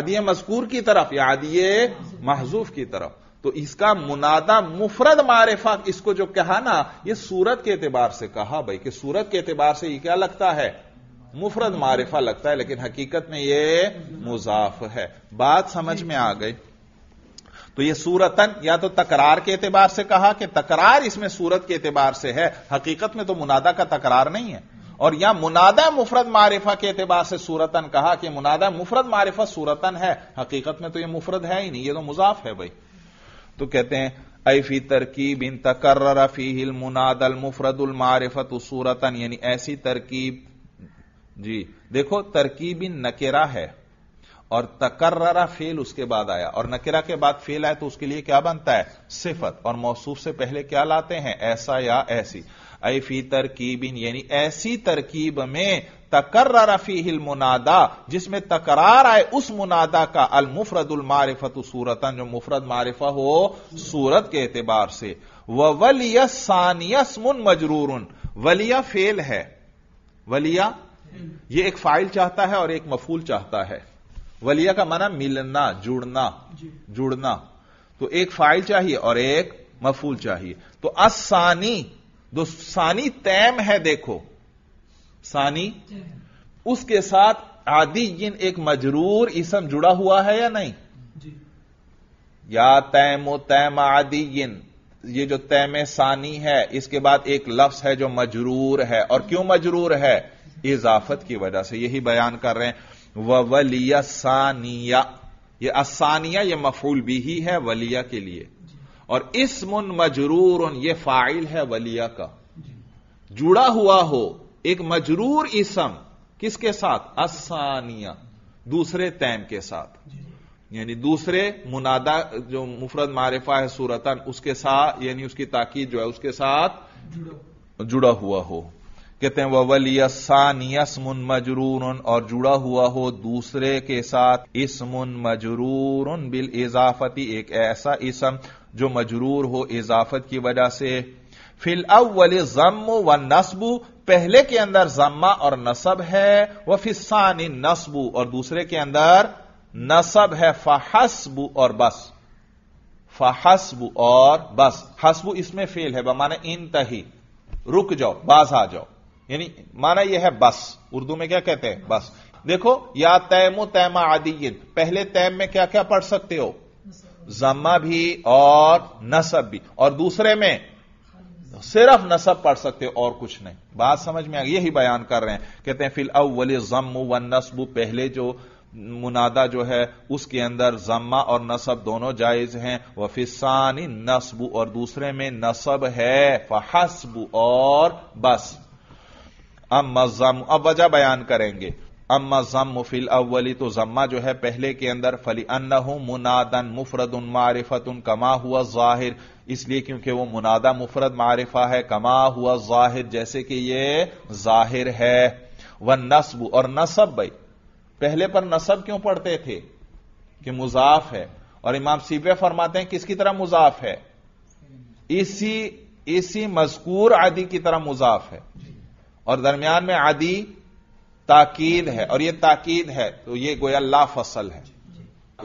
आदि मजकूर की तरफ या आदि महजूफ की तरफ तो इसका मुनादा मुफरद मारिफा इसको जो कहा ना यह सूरत के एतबार से कहा भाई कि सूरत के एतबार से यह क्या लगता है मुफरद मारिफा लगता है लेकिन हकीकत में यह मुजाफ है बात समझ में आ गई तो ये सूरतन या तो तकरार के एतबार से कहा कि तकरार इसमें सूरत के एतबार से है हकीकत में तो मुनादा का तकरार नहीं है और या मुनादा मुफरत मारिफा के एतबार से सूरतन कहा कि मुनादा मुफरत मारिफा सूरतन है हकीकत में तो यह मुफरत है ही नहीं ये तो मुजाफ है भाई तो कहते हैं ऐफी तरकीब इन तकर्र हिल मुनादल मुफरदुल मारिफत सूरतन यानी ऐसी तरकीब जी देखो तरकीब इन नकेरा है और तकर्रा फेल उसके बाद आया और नकेरा के बाद फेल आए तो उसके लिए क्या बनता है सिफत और मौसू से पहले क्या लाते हैं ऐसा या ऐसी ऐफी फी तरकीबिन यानी ऐसी तरकीब में तकर्र फीहिल मुनादा जिसमें तकरार आए उस मुनादा का अल मुफरदुल मारिफत सूरतन जो मुफरद मारिफा हो सूरत के एतबार से व वलिया सानियस मुन मजरूर वलिया फेल है वलिया ये एक फाइल चाहता है और एक मफूल चाहता है वलिया का माना मिलना जुड़ना जुड़ना तो एक फाइल चाहिए और एक मफूल चाहिए तो असानी जो सानी तैम है देखो सानी उसके साथ आदि जिन एक मजरूर इसम जुड़ा हुआ है या नहीं या तैम तैम आदि जिन ये जो तैम सानी है इसके बाद एक लफ्स है जो मजरूर है और क्यों मजरूर है इजाफत की वजह से यही बयान कर रहे हैं वलिया सानिया ये असानिया ये मफूल भी ही है वलिया के लिए और इसमुन मजरूर ये फाइल है वलिया का जुड़ा हुआ हो एक मजरूर इसम किसके साथ असानिया दूसरे तैम के साथ यानी दूसरे मुनादा जो मुफरत मारिफा है सूरतन उसके साथ यानी उसकी ताकीद जो है उसके साथ जुड़ा, जुड़ा हुआ हो कहते हैं वलियसानियसमुन मजरूर और जुड़ा हुआ हो दूसरे के साथ इसमुन मजरूर बिल इजाफती एक ऐसा इसम जो मजरूर हो इजाफत की वजह से फिल अव्वल जम व नस्बू पहले के अंदर जम्मा और नसब है वह फिसानी नस्बू और दूसरे के अंदर नसब है फहसबू और बस फहसबू और बस हसबू इसमें फेल है माना इन तही रुक जाओ बाज आ जाओ यानी माना यह है बस उर्दू में क्या कहते हैं बस देखो या तैमो तैमा आदि पहले तैम में क्या क्या पढ़ सकते हो जमा भी और नसब भी और दूसरे में सिर्फ नसब पढ़ सकते हो और कुछ नहीं बात समझ में आ गई यही बयान कर रहे हैं कहते हैं फिल अव्वल जम व नस्बू पहले जो मुनादा जो है उसके अंदर जम्मा और नसब दोनों जायज हैं वफिसानी नसब और दूसरे में नसब है फहसब और बस अब मजम अब वजह बयान करेंगे अम्मा जम फिल अव्वली तो जम्मा जो है पहले के अंदर फली अन्न मुनादन मुफरद उन मारिफत उन कमा हुआ जाहिर इसलिए क्योंकि वो मुनादा मुफरद मारिफा है कमा हुआ जाहिर जैसे कि ये जाहिर है वह नस्ब और नसब भाई पहले पर नसब क्यों पढ़ते थे कि मुजाफ है और इमाम सीबे फरमाते हैं किसकी तरह मुजाफ है इसी इसी मजकूर आदि की तरह मुजाफ है और दरमियान में आदि ताकीद है और ये ताकीद है तो ये गोया ला फसल है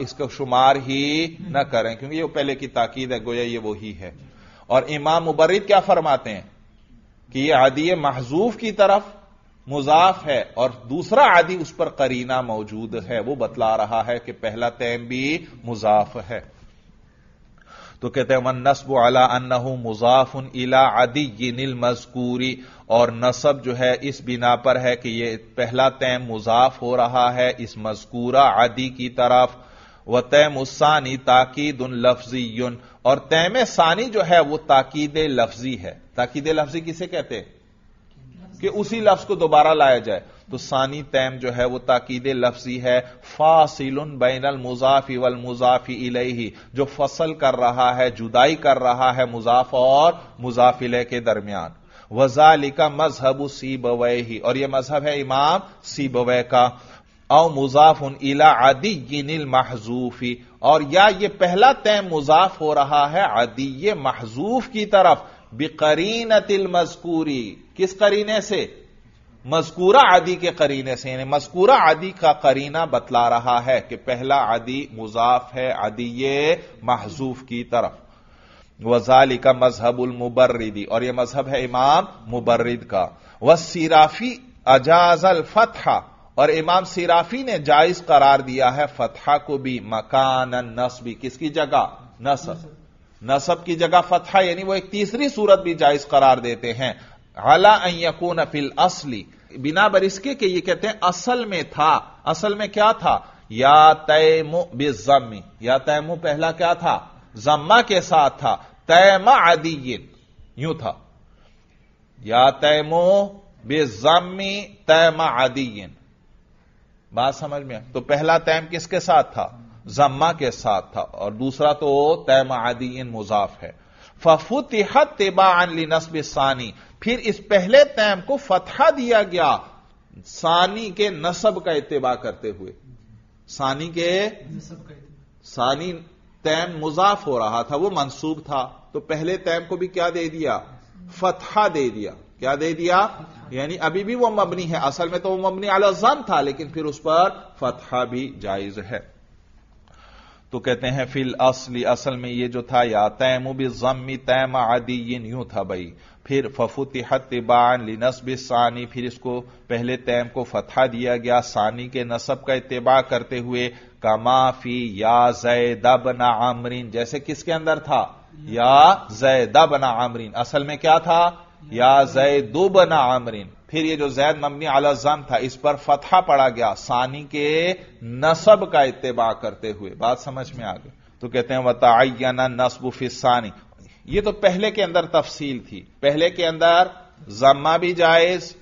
इसको शुमार ही न करें क्योंकि ये पहले की ताकीद है गोया ये वही है और इमाम मुबर्रिद क्या फरमाते हैं कि यह आदि महजूफ की तरफ मुजाफ है और दूसरा आदि उस पर करीना मौजूद है वो बतला रहा है कि पहला तैम भी मुजाफ है तो कहते हैं वन नस्ब अला अन्नहू मुजाफन इला अदिल मजकूरी और नसब जो है इस बिना पर है कि यह पहला तैम मुजाफ हो रहा है इस मजकूरा आदि की तरफ व तैम उसानी ताकीद उन लफ्जी और तैम सानी जो है वो ताकीद लफ्जी है ताकीद लफ्जी किसे कहते हैं कि उसी लफ्ज को दोबारा लाया जाए तो सानी तैम जो है वो ताकीद लफ्जी है फासिल बैन मुजाफी वल मुजाफी ही जो फसल कर रहा है जुदाई कर रहा है मुजाफ और मुजाफिले के दरमियान वजालिका मजहब सीबवे ही और यह मजहब है इमाम सीबवे का औ मुजाफ उन इला आदि गिनिल महजूफी और या ये पहला तय मुजाफ हो रहा है आदि महजूफ की तरफ बिकरीन तिल मजकूरी किस करीने से मजकूरा आदि के करीने से यानी मजकूरा आदि का करीना बतला रहा है कि पहला आदि मुजाफ है आदि ये महजूफ की तरफ वजाली का मजहब उल मुबर्रिदी और यह मजहब है इमाम मुबर्रिद का वह सिराफी अजाजल फतहा और इमाम सिराफी ने जायज करार दिया है फतहा को भी मकान नस्बी किसकी जगह नसब नसब की जगह फतहा यानी वो एक तीसरी सूरत भी जायज करार देते हैं अला यकून फिल असली बिना बरिस के, ये कहते हैं असल में था असल में क्या था या तैमु बेजमी या तैमु पहला क्या था जम्मा के साथ था तैमा आदि यूं था या तैमो बेजमी तयमा आदिन बात समझ में तो पहला तैम किसके साथ था जम्मा के साथ था और दूसरा तो तैम आदिन मुजाफ है फफुतिहत तेबा अनली नस्बानी फिर इस पहले तैम को फतहा दिया गया सानी के नसब का इतबा करते हुए सानी के सानी तैम मुजाफ हो रहा था वो मंसूब था तो पहले तैम को भी क्या दे दिया फतहा दे दिया क्या दे दिया यानी अभी भी वो मबनी है असल में तो वो मबनी अलजन था लेकिन फिर उस पर फतहा भी जायज है तो कहते हैं फिल असली असल में ये जो था या तैम जम्मी तैम आदि ये यूं था भाई फिर फफुतिहत तिबान भी सानी फिर इसको पहले तैम को फतहा दिया गया सानी के नसब का इतबा करते हुए कमाफी या जैदा बना आमरीन जैसे किसके अंदर था या जैदा बना आमरीन असल में क्या था या जैदू बना आमरीन फिर ये जो जैद मबनी जम था इस पर फतहा पड़ा गया सानी के नसब का इतबा करते हुए बात समझ में आ गई तो कहते हैं वतायना नसब फिसानी ये तो पहले के अंदर तफसील थी पहले के अंदर जम्मा भी जायज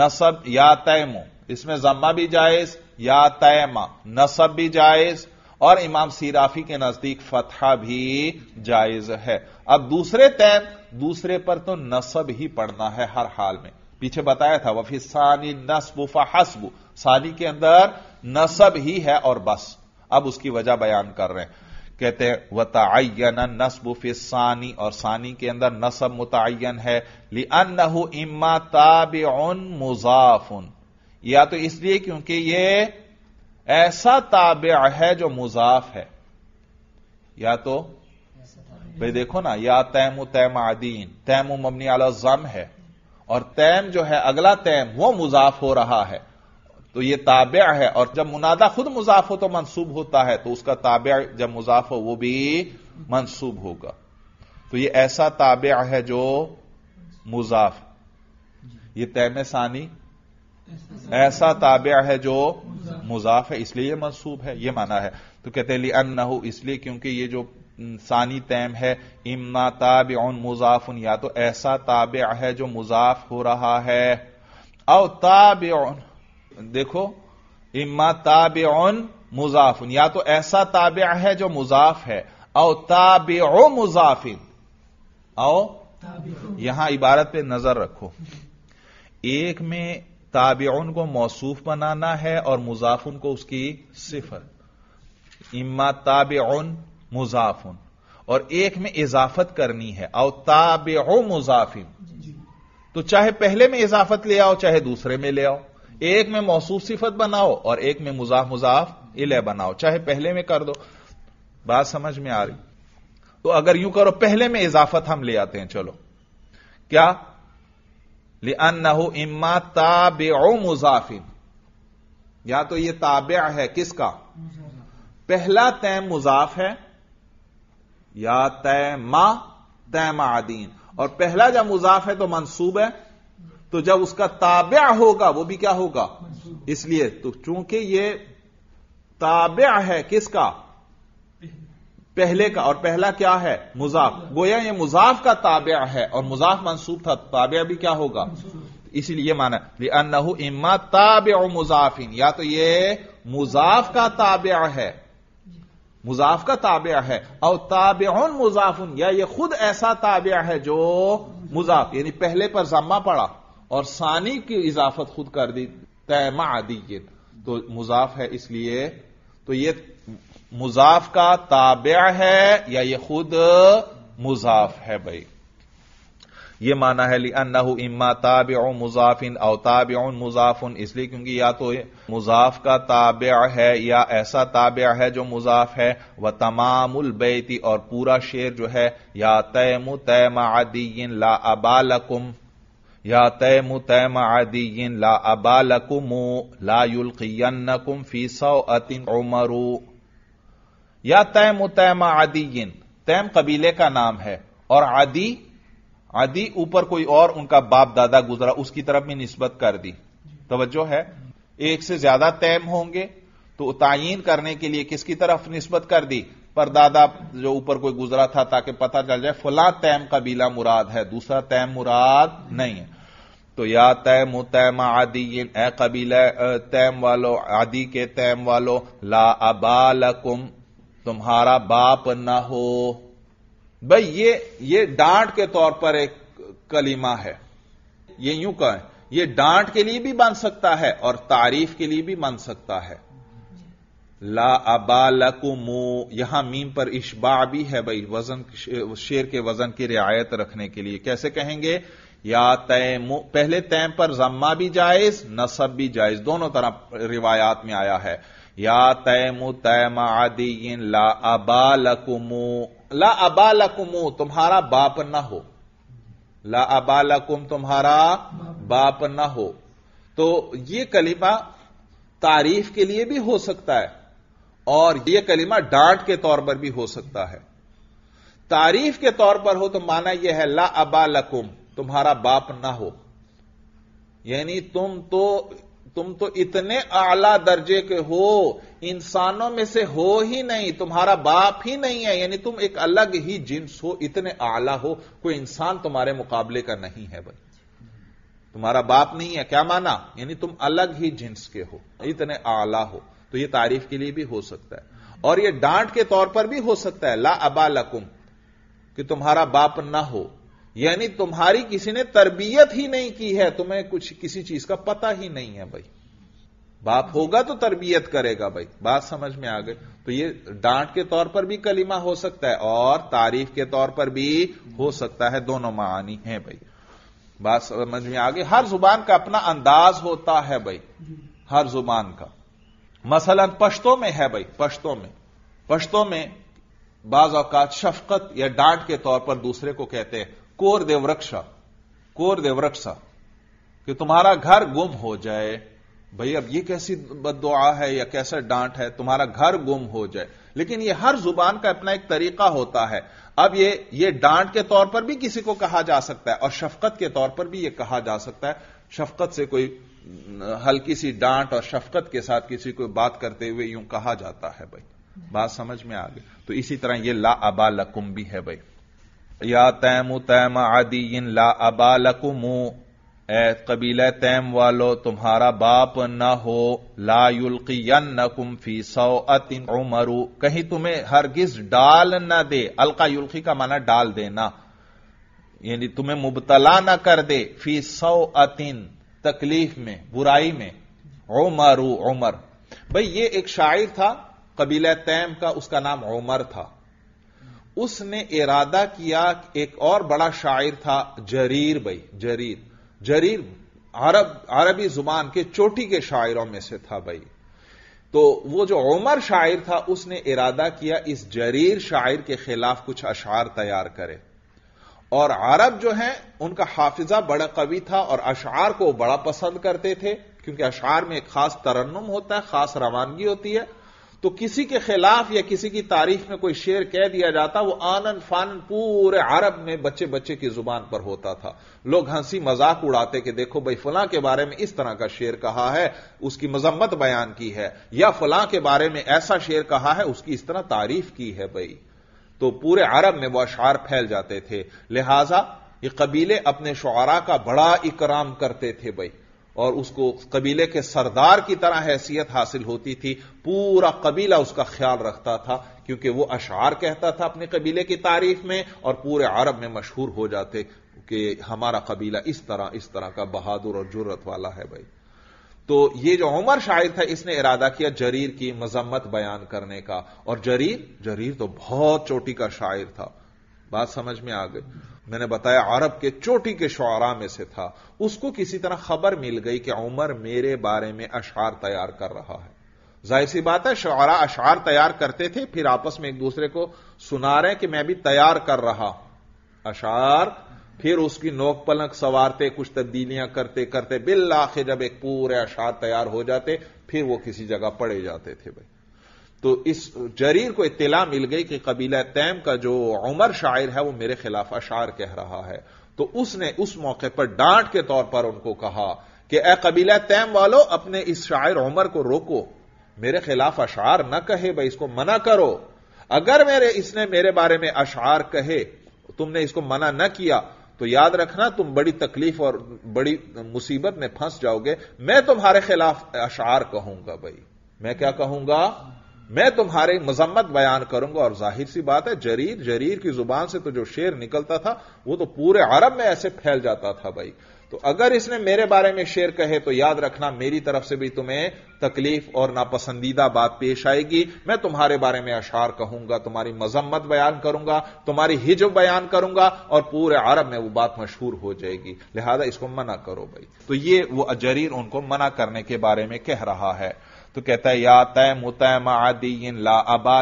नसब या तैमो इसमें जम्मा भी जायज या तैमा नसब भी जायज और इमाम सीराफी के नजदीक फतहा भी जायज है अब दूसरे तैम दूसरे पर तो नसब ही पढ़ना है हर हाल में पीछे बताया था वफी सानी नस्ब फसब सानी के अंदर नसब ही है और बस अब उसकी वजह बयान कर रहे हैं कहते हैं वतायन नस्ब फिसानी और सानी के अंदर नसब मुतन है ली अनहू इम्मा ताब मुजाफुन या तो इसलिए क्योंकि ये ऐसा ताब है जो मुजाफ है या तो भाई देखो ना या तैमु तैम आदीन तैमु मबनी अला जम है और तैम जो है अगला तैम वो मुजाफ हो रहा है तो ये ताब्या है और जब मुनादा खुद मुजाफ हो तो मनसूब होता है तो उसका ताब्या जब मुजाफ हो वो भी मनसूब होगा तो ये ऐसा ताब्या है जो मुजाफ ये तैम सानी ऐसा ताब्या है जो मुजाफ है इसलिए यह मनसूब है ये माना है तो कहते हैं अन्ना हो इसलिए क्योंकि ये जो सानी तैम है इमना ताब मुजाफुन या तो ऐसा ताब है जो मुजाफ हो रहा है औ ताब देखो इम्मा ताब मुजाफुन या तो ऐसा ताब है जो मुजाफ है औ ताब मुजाफिन औ यहां इबारत पे नजर रखो एक में उन को मौसूफ बनाना है और मुजाफुन को उसकी सिफर इम्मा उन मुजाफुन और एक में इजाफत करनी है अवताब मुजाफिन तो चाहे पहले में इजाफत ले आओ चाहे दूसरे में ले आओ एक में मौसू सिफत बनाओ और एक में मुजाफ मुजाफ इले बनाओ चाहे पहले में कर दो बात समझ में आ रही तो अगर यूं करो पहले में इजाफत हम ले आते हैं चलो क्या ले अन्नहू इम्मा ताब मुजाफिन या तो यह ताब है किसका पहला तय मुजाफ है या तय मा तय मादीन और पहला जब मुजाफ है तो मनसूब है तो जब उसका ताब्या होगा वो भी क्या होगा इसलिए तो चूंकि ये ताब्या है किसका पहले का और पहला क्या है मुजाफ गोया ये मुजाफ का ताब्या है और मुजाफ मनसूब था ताब्या भी क्या होगा इसीलिए माना अन्नहू इमा ताब्या मुजाफिन या तो ये मुजाफ का ताब्या है मुजाफ का ताबिया है और ताबियन मुजाफुन या ये खुद ऐसा ताबिया है जो मुजाफ यानी पहले पर जमा पड़ा और सानी की इजाफत खुद कर दी तैमा आदि ये तो मुजाफ है इसलिए तो ये मुजाफ का ताबिया है या ये खुद मुजाफ है भाई ये माना है ली अन्नहू इम्मा ताब मुजाफिन और ताब मुजाफुन इसलिए क्योंकि या तो मुजाफ का ताब है या ऐसा ताब है जो मुजाफ है व तमामुल बैती और पूरा शेर जो है या तैम तैम आदियन ला अबालकुम या तैम तैम आदियन ला अबालकुम ला युल्कियन्नकुम फी सौ अतिन उमरू या तैम तैम आदियन तैम कबीले का नाम है और आदि आदि ऊपर कोई और उनका बाप दादा गुजरा उसकी तरफ भी निस्बत कर दी तो है एक से ज्यादा तैम होंगे तो तयन करने के लिए किसकी तरफ निस्बत कर दी पर दादा जो ऊपर कोई गुजरा था ताकि पता चल जाए फला तैम कबीला मुराद है दूसरा तैम मुराद नहीं है तो या तैम तैम आदि ए कबीला तैम वालो आदि के तैम वालो ला अबालकुम तुम्हारा बाप ना हो भाई ये ये डांट के तौर पर एक कलीमा है ये यूं कहें ये डांट के लिए भी बन सकता है और तारीफ के लिए भी बन सकता है ला अबालकुमो यहां मीम पर इशबा भी है भाई वजन शेर के वजन की रियायत रखने के लिए कैसे कहेंगे या तैम पहले तैम पर जम्मा भी जायज नसब भी जायज दोनों तरह रिवायात में आया है या मु तय आदि ला अबालकुमो ला अबाला कुमो तुम्हारा बाप ना हो ला अबाला कुम तुम्हारा बाप ना हो तो ये कलिमा तारीफ के लिए भी हो सकता है और यह कलिमा डांट के तौर पर भी हो सकता है तारीफ के तौर पर हो तो माना यह है ला अबालकुम तुम्हारा बाप ना हो यानी तुम तो तुम तो इतने आला दर्जे के हो इंसानों में से हो ही नहीं तुम्हारा बाप ही नहीं है यानी तुम एक अलग ही जिन्स हो इतने आला हो कोई इंसान तुम्हारे मुकाबले का नहीं है भाई तुम्हारा बाप नहीं है क्या माना यानी तुम अलग ही जिन्स के हो इतने आला हो तो यह तारीफ के लिए भी हो सकता है और यह डांट के तौर पर भी हो सकता है ला अबालकुम कि तुम्हारा बाप ना हो यानी तुम्हारी किसी ने तरबियत ही नहीं की है तुम्हें कुछ किसी चीज का पता ही नहीं है भाई बाप होगा तो तरबियत करेगा भाई बात समझ में आ गई तो ये डांट के तौर पर भी कलीमा हो सकता है और तारीफ के तौर पर भी हो सकता है दोनों मानी है भाई बात समझ में आ गई हर जुबान का अपना अंदाज होता है भाई हर जुबान का मसलन पश्तों में है भाई पश्तों में पश्तों में बाज औकात शफकत या डांट के तौर पर दूसरे को कहते हैं कोर देवरक्षा कोर देवरक्षा कि तुम्हारा घर गुम हो जाए भाई अब ये कैसी बदुआ है या कैसा डांट है तुम्हारा घर गुम हो जाए लेकिन ये हर जुबान का अपना एक तरीका होता है अब ये ये डांट के तौर पर भी किसी को कहा जा सकता है और शफकत के तौर पर भी ये कहा जा सकता है शफकत से कोई हल्की सी डांट और शफकत के साथ किसी को बात करते हुए यूं कहा जाता है भाई बात समझ में आ गई तो इसी तरह ये ला अबा लकुम भी है भाई या तैम तैम आदि इन ला अबालकुमु ए कबीला तैम वालो तुम्हारा बाप न हो ला कुम फी सौ अतिन उमरु कहीं तुम्हें हरगिज डाल न दे अलका युल्की का माना डाल देना यानी तुम्हें मुबतला न कर दे फी सौ अतिन तकलीफ में बुराई में उमरु उमर भाई ये एक शायर था कबीला तैम का उसका नाम उमर था उसने इरादा किया एक और बड़ा शायर था जरीर भाई जरीर जरीर अरब अरबी जुबान के चोटी के शायरों में से था भाई तो वो जो उमर शायर था उसने इरादा किया इस जरीर शायर के खिलाफ कुछ अशार तैयार करे और अरब जो है उनका हाफिजा बड़ा कवि था और अशार को बड़ा पसंद करते थे क्योंकि अशार में एक खास तरन्नुम होता है खास रवानगी होती है तो किसी के खिलाफ या किसी की तारीफ में कोई शेर कह दिया जाता वो आनन फानन पूरे अरब में बच्चे बच्चे की जुबान पर होता था लोग हंसी मजाक उड़ाते कि देखो भाई फलां के बारे में इस तरह का शेर कहा है उसकी मजम्मत बयान की है या फलां के बारे में ऐसा शेर कहा है उसकी इस तरह तारीफ की है भाई तो पूरे अरब में वह अशार फैल जाते थे लिहाजा ये कबीले अपने शुरा का बड़ा इकराम करते थे भाई और उसको कबीले के सरदार की तरह हैसियत हासिल होती थी पूरा कबीला उसका ख्याल रखता था क्योंकि वो अशार कहता था अपने कबीले की तारीफ में और पूरे अरब में मशहूर हो जाते कि हमारा कबीला इस तरह इस तरह का बहादुर और जुर्रत वाला है भाई तो ये जो उमर शायर था इसने इरादा किया जरीर की मजम्मत बयान करने का और जरीर जरीर तो बहुत चोटी का शायर था बात समझ में आ गई मैंने बताया अरब के चोटी के शुरा में से था उसको किसी तरह खबर मिल गई कि उमर मेरे बारे में अशार तैयार कर रहा है जाहिर सी बात है शुरा अशार तैयार करते थे फिर आपस में एक दूसरे को सुना रहे कि मैं भी तैयार कर रहा हूं अशार फिर उसकी नोक पलक सवारते कुछ तब्दीलियां करते करते बिल्ला जब एक पूरे अशार तैयार हो जाते फिर वो किसी जगह पड़े जाते थे भाई तो इस जरीर को इतला मिल गई कि कबीला तैम का जो उमर शायर है वो मेरे खिलाफ अशार कह रहा है तो उसने उस मौके पर डांट के तौर पर उनको कहा कि ए कबीला तैम वालो अपने इस शायर उमर को रोको मेरे खिलाफ अशार न कहे भाई इसको मना करो अगर मेरे इसने मेरे बारे में अशार कहे तुमने इसको मना न किया तो याद रखना तुम बड़ी तकलीफ और बड़ी मुसीबत में फंस जाओगे मैं तुम्हारे खिलाफ अशार कहूंगा भाई मैं क्या कहूंगा मैं तुम्हारे मजम्मत बयान करूंगा और जाहिर सी बात है जरीर जरीर की जुबान से तो जो शेर निकलता था वो तो पूरे अरब में ऐसे फैल जाता था भाई तो अगर इसने मेरे बारे में शेर कहे तो याद रखना मेरी तरफ से भी तुम्हें तकलीफ और नापसंदीदा बात पेश आएगी मैं तुम्हारे बारे में अशार कहूंगा तुम्हारी मजम्मत बयान करूंगा तुम्हारी हिजब बयान करूंगा और पूरे अरब में वो बात मशहूर हो जाएगी लिहाजा इसको मना करो भाई तो ये वो अजरीर उनको मना करने के बारे में कह रहा है तो कहता है या तैम उतैम आदि ला अबा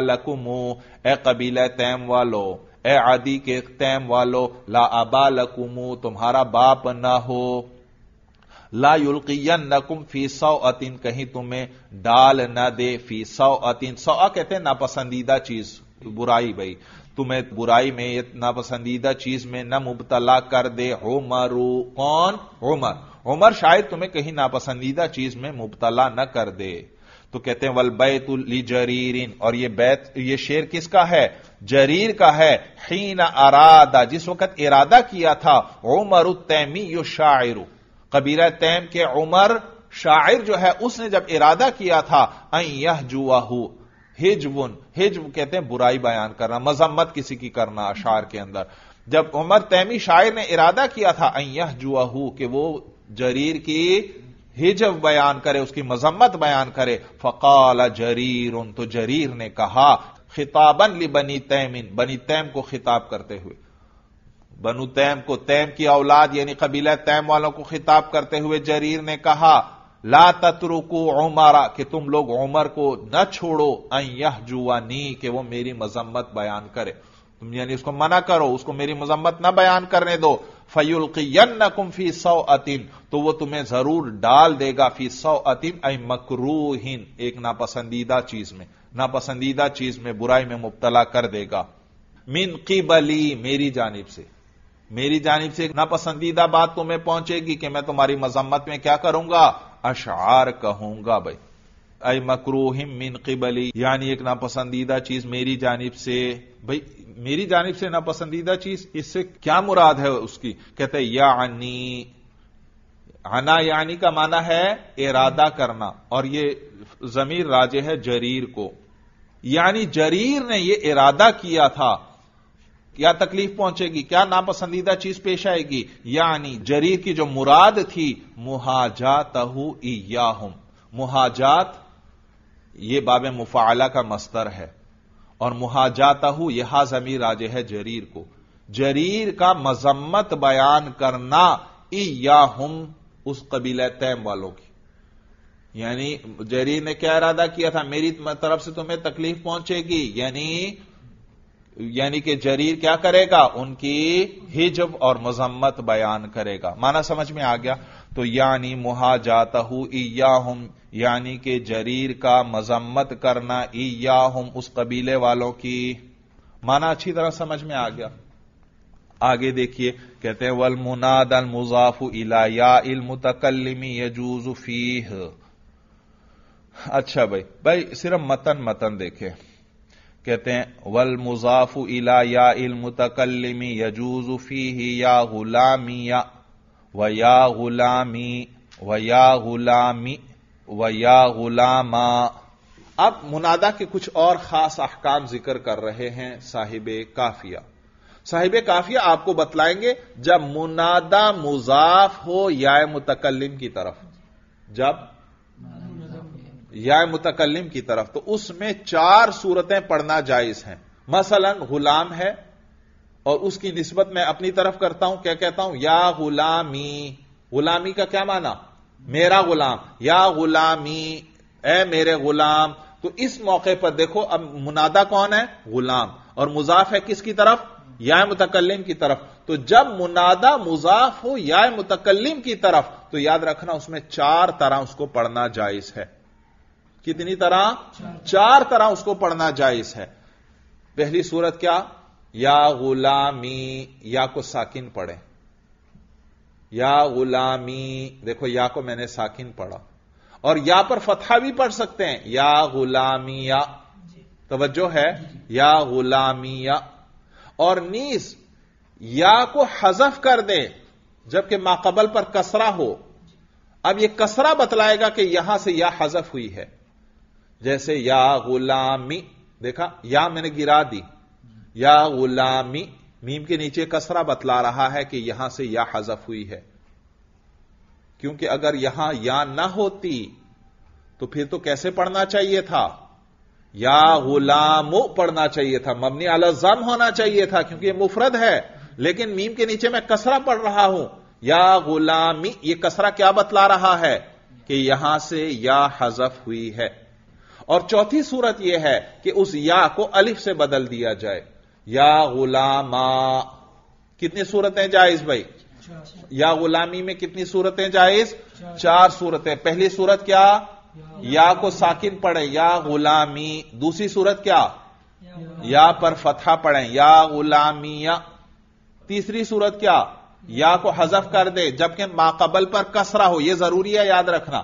ए कबीला तैम वालो ए आदि के तैम वालो ला अबा लकुम तुम्हारा बाप ना हो ला युल्कियन नकुम फी सौ अतिन कहीं तुम्हें डाल न दे फी सौ अतिन सौ कहते हैं नापसंदीदा चीज बुराई भाई तुम्हें बुराई में नापसंदीदा चीज में न मुबतला कर दे होमरू कौन होमर उमर शायद तुम्हें कहीं नापसंदीदा चीज में मुबतला न कर दे तो कहते हैं वल जरीर जरीरिन और ये बैत ये शेर किसका है जरीर का है हीना अरादा जिस वक्त इरादा किया था उमर तैमी यो शायर कबीरा तैम के उमर शायर जो है उसने जब इरादा किया था अह जुआहू हिजवन हिजव कहते हैं बुराई बयान करना मजम्मत किसी की करना अशार के अंदर जब उमर तैमी शायर ने इरादा किया था अह हु कि वो जरीर की हिजब बयान करे उसकी मजम्मत बयान करे फकाल जरीर उन तो जरीर ने कहा खिताबन ली बनी इन बनी तैम को खिताब करते हुए बनु तैम को तैम की औलाद यानी कबीला तैम वालों को खिताब करते हुए जरीर ने कहा ला तत्रुको उमारा कि तुम लोग उमर को न छोड़ो जुआ नी कि वो मेरी मजम्मत बयान करे तुम यानी उसको मना करो उसको मेरी मजम्मत ना बयान करने दो नकुम फी सौ अतिन तो वो तुम्हें जरूर डाल देगा फी सौ अतिन अ मकरूहीन एक नापसंदीदा चीज में नापसंदीदा चीज में बुराई में मुबतला कर देगा मिन किबली मेरी जानिब से मेरी जानिब से नापसंदीदा बात तुम्हें पहुंचेगी कि मैं तुम्हारी मजम्मत में क्या करूंगा अशार कहूंगा भाई अ मकरूहिम मिन किबली यानी एक नापसंदीदा चीज मेरी जानिब से भाई मेरी जानब से नापसंदीदा चीज इससे क्या मुराद है उसकी कहते हैं यानी आना यानी का माना है इरादा करना और ये जमीर राजे है जरीर को यानी जरीर ने यह इरादा किया था क्या तकलीफ पहुंचेगी क्या नापसंदीदा चीज पेश आएगी यानी जरीर की जो मुराद थी मुहाजात इयाहुम मुहाजात ये बाब मुफाला का मस्तर है और हूं यह जमीर राजे है जरीर को जरीर का मजम्मत बयान करना हम उस कबीला तैम वालों की यानी जरीर ने क्या इरादा किया था मेरी तरफ से तुम्हें तकलीफ पहुंचेगी यानी यानी कि जरीर क्या करेगा उनकी हिजब और मजम्मत बयान करेगा माना समझ में आ गया तो यानी मुहाजातहु इयाहुम यानी के जरीर का मजम्मत करना इयाहुम उस कबीले वालों की माना अच्छी तरह समझ में आ गया आगे देखिए कहते हैं वल मुनाद अल मुजाफु इलाया इल मुतकलमी यजूज फीह अच्छा भाई भाई सिर्फ मतन मतन देखे कहते हैं वल मुजाफु इला या इल मुतकलमी यजूज फी या गुलामी या वया गुलामी वया गुलामी वया गुलामा अब मुनादा के कुछ और खास अहकाम जिक्र कर रहे हैं साहिब काफिया साहिब काफिया आपको बतलाएंगे जब मुनादा मुजाफ हो या मुतकलम की तरफ जब या मुतकलम की तरफ तो उसमें चार सूरतें पढ़ना जायज हैं मसलन गुलाम है और उसकी नस्बत मैं अपनी तरफ करता हूं क्या कहता हूं या गुलामी गुलामी का क्या माना मेरा गुलाम या गुलामी ए मेरे गुलाम तो इस मौके पर देखो अब मुनादा कौन है गुलाम और मुजाफ है किसकी तरफ या मुतकलम की तरफ तो जब मुनादा मुजाफ हो या मुतकलम की तरफ तो याद रखना उसमें चार तरह उसको पढ़ना जायज है कितनी तरह चार तरह उसको पढ़ना जायज है पहली सूरत क्या या गुलामी या को साकिन पढ़े या गुलामी देखो या को मैंने साकिन पढ़ा और या पर फतहा भी पढ़ सकते हैं या गुलामी या तवज्जो है या गुलामी या और नीस या को हजफ कर दे जबकि माकबल पर कसरा हो अब यह कसरा बतलाएगा कि यहां से या हजफ हुई है जैसे या गुलामी देखा या मैंने गिरा दी या गुलामी मीम के नीचे कसरा बतला रहा है कि यहां से या हजफ हुई है क्योंकि अगर यहां या ना होती तो फिर तो कैसे पढ़ना चाहिए था या गुलामो पढ़ना चाहिए था मबनी अलजम होना चाहिए था क्योंकि यह मुफरद है लेकिन मीम के नीचे मैं कसरा पढ़ रहा हूं या गुलामी यह कसरा क्या बतला रहा है कि यहां से या हजफ हुई है और चौथी सूरत यह है कि उस या को अलिफ से बदल दिया जाए या गुलामा कितनी सूरतें जायज भाई या गुलामी में कितनी सूरतें जायज चार सूरतें पहली सूरत क्या या को साकिन पढ़े या गुलामी दूसरी सूरत क्या या पर फतहा पढ़े या गुलामिया तीसरी सूरत क्या या को हजफ कर दे जबकि माकबल पर कसरा हो यह जरूरी है याद रखना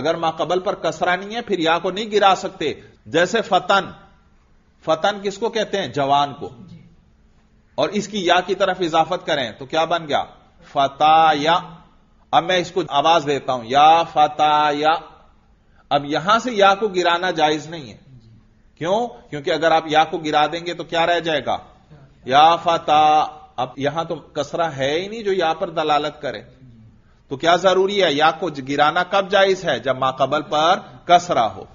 अगर माकबल पर कसरा नहीं है फिर या को नहीं गिरा सकते जैसे फतन फतन किसको कहते हैं जवान को और इसकी या की तरफ इजाफत करें तो क्या बन गया फताया अब मैं इसको आवाज देता हूं या फताया अब यहां से या को गिराना जायज नहीं है क्यों क्योंकि अगर आप या को गिरा देंगे तो क्या रह जाएगा या फता अब यहां तो कसरा है ही नहीं जो या पर दलालत करे तो क्या जरूरी है या को गिराना कब जायज है जब माकबल पर कसरा हो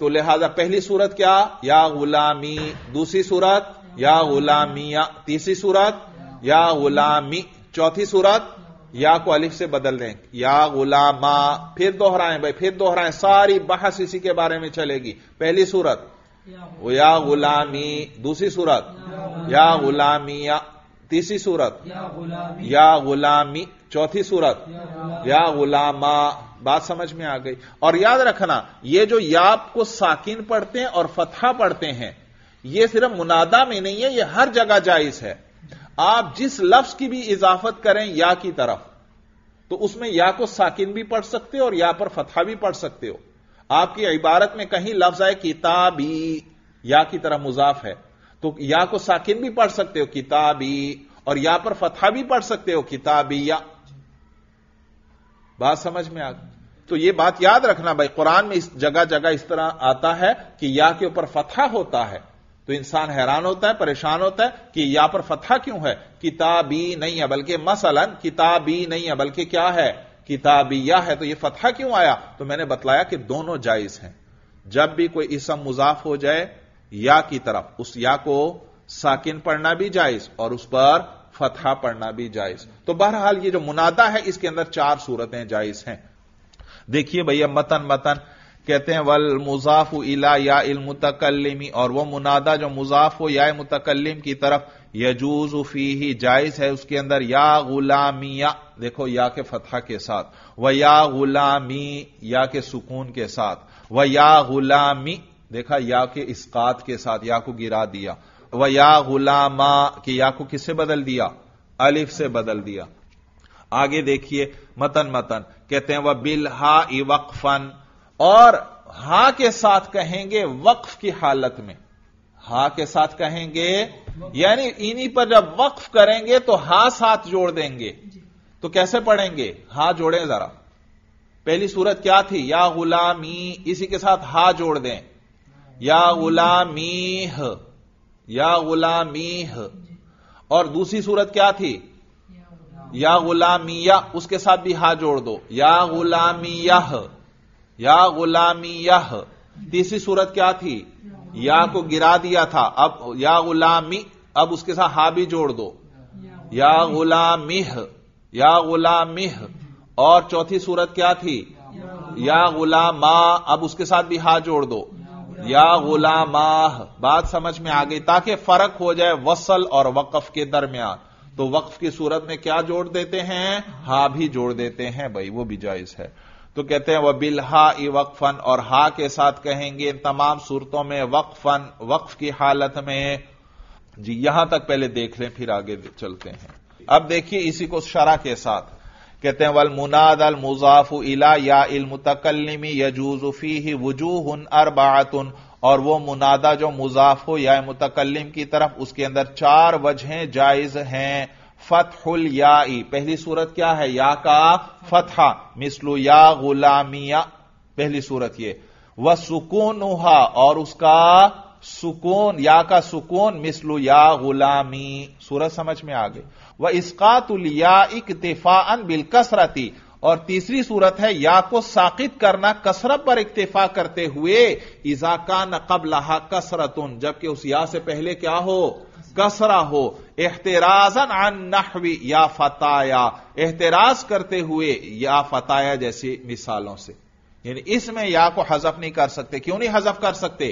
तो लिहाजा पहली सूरत क्या या गुलामी दूसरी सूरत या गुलामिया तीसरी सूरत या गुलामी चौथी सूरत या को अलिफ से बदल दें या गुलामा फिर दोहराएं भाई फिर दोहराएं सारी बहस इसी के बारे में चलेगी पहली सूरत या गुलामी दूसरी सूरत या गुलामिया तीसरी सूरत या गुलामी चौथी सूरत या गुलामा बात समझ में आ गई और याद रखना ये जो याप को साकिन पढ़ते हैं और फतहा पढ़ते हैं ये सिर्फ मुनादा में नहीं है ये हर जगह जायज है आप जिस लफ्ज की भी इजाफत करें या की तरफ तो उसमें या को साकिन भी पढ़ सकते हो और या पर फतहा भी पढ़ सकते हो आपकी इबारत में कहीं लफ्ज आए किताबी या की तरह मुजाफ है तो या को साकिन भी पढ़ सकते हो किताबी और या पर फतहा भी पढ़ सकते हो किताबी या बात समझ में आ गई तो ये बात याद रखना भाई कुरान में इस जगह जगह इस तरह आता है कि या के ऊपर फतहा होता है तो इंसान हैरान होता है परेशान होता है कि या पर फतहा क्यों है किताबी नहीं है बल्कि मसलन किताबी नहीं है बल्कि क्या है किताबी या है तो ये फतहा क्यों आया तो मैंने बतलाया कि दोनों जायज हैं जब भी कोई इसम मुजाफ हो जाए या की तरफ उस या को साकिन पढ़ना भी जायज और उस पर फतहा पढ़ना भी जायज तो बहरहाल ये जो मुनादा है इसके अंदर चार सूरतें जायज हैं देखिए भैया मतन मतन कहते हैं वल मुजाफ इला या इल और वह मुनादा जो मुजाफ हो या मुतकलिम की तरफ यजूज फी जायज है उसके अंदर या गुलामिया देखो या के फतहा के साथ व या गुलामी या के सुकून के साथ व या गुलामी देखा या के इसकात के साथ या को गिरा दिया व या गुलामा कि या को किससे बदल दिया अलिफ से बदल दिया आगे देखिए मतन मतन कहते हैं वह बिल हा वक्फन और हा के साथ कहेंगे वक्फ की हालत में हा के साथ कहेंगे यानी इन्हीं पर जब वक्फ करेंगे तो हा साथ जोड़ देंगे तो कैसे पढ़ेंगे हा जोड़ें जरा पहली सूरत क्या थी या गुलामी इसी के साथ हा जोड़ दें या गुलामी या गुलामीह और दूसरी सूरत क्या थी या गुलामिया उसके साथ भी हाथ जोड़ दो या गुलामिया या गुलामिया तीसरी सूरत क्या थी या को गिरा दिया था अब या गुलामी अब उसके साथ हा भी जोड़ दो या गुलामिह या गुलामिह और चौथी सूरत क्या थी या गुलामा अब उसके साथ भी हा जोड़ दो या गुलामाह बात समझ में आ गई ताकि फर्क हो जाए वसल और वक्फ के दरमियान तो वक्फ की सूरत में क्या जोड़ देते हैं हा भी जोड़ देते हैं भाई वो भी जायज है तो कहते हैं वह बिलहा ई वक्फन और हा के साथ कहेंगे इन तमाम सूरतों में वक्फन वक्फ की हालत में जी यहां तक पहले देख लें फिर आगे चलते हैं अब देखिए इसी को शरा के साथ कहते हैं वल मुनाद अल मुजाफु इला या इलमतकलमी यजूजुफी ही वजूहन अरबातन और वो मुनादा जो मुजाफ हो या मुतकलम की तरफ उसके अंदर चार वजहें जायज हैं फतहुल या पहली सूरत क्या है या का फतहा मिसलू या गुलामिया पहली सूरत ये वह सुकून उहा और उसका सुकून या का सुकून मिसलू या गुलामी सूरत समझ में आ गई व इसकातुल या इकतफान बिल कसरती और तीसरी सूरत है या को साकित करना कसरत पर इकतफा करते हुए इजाका न कसरत उन जबकि उस या से पहले क्या हो कसरा हो एहतराजन अन नहवी या फताया एहतराज करते हुए या फताया जैसी मिसालों से यानी इसमें या को हजफ नहीं कर सकते क्यों नहीं हजफ कर सकते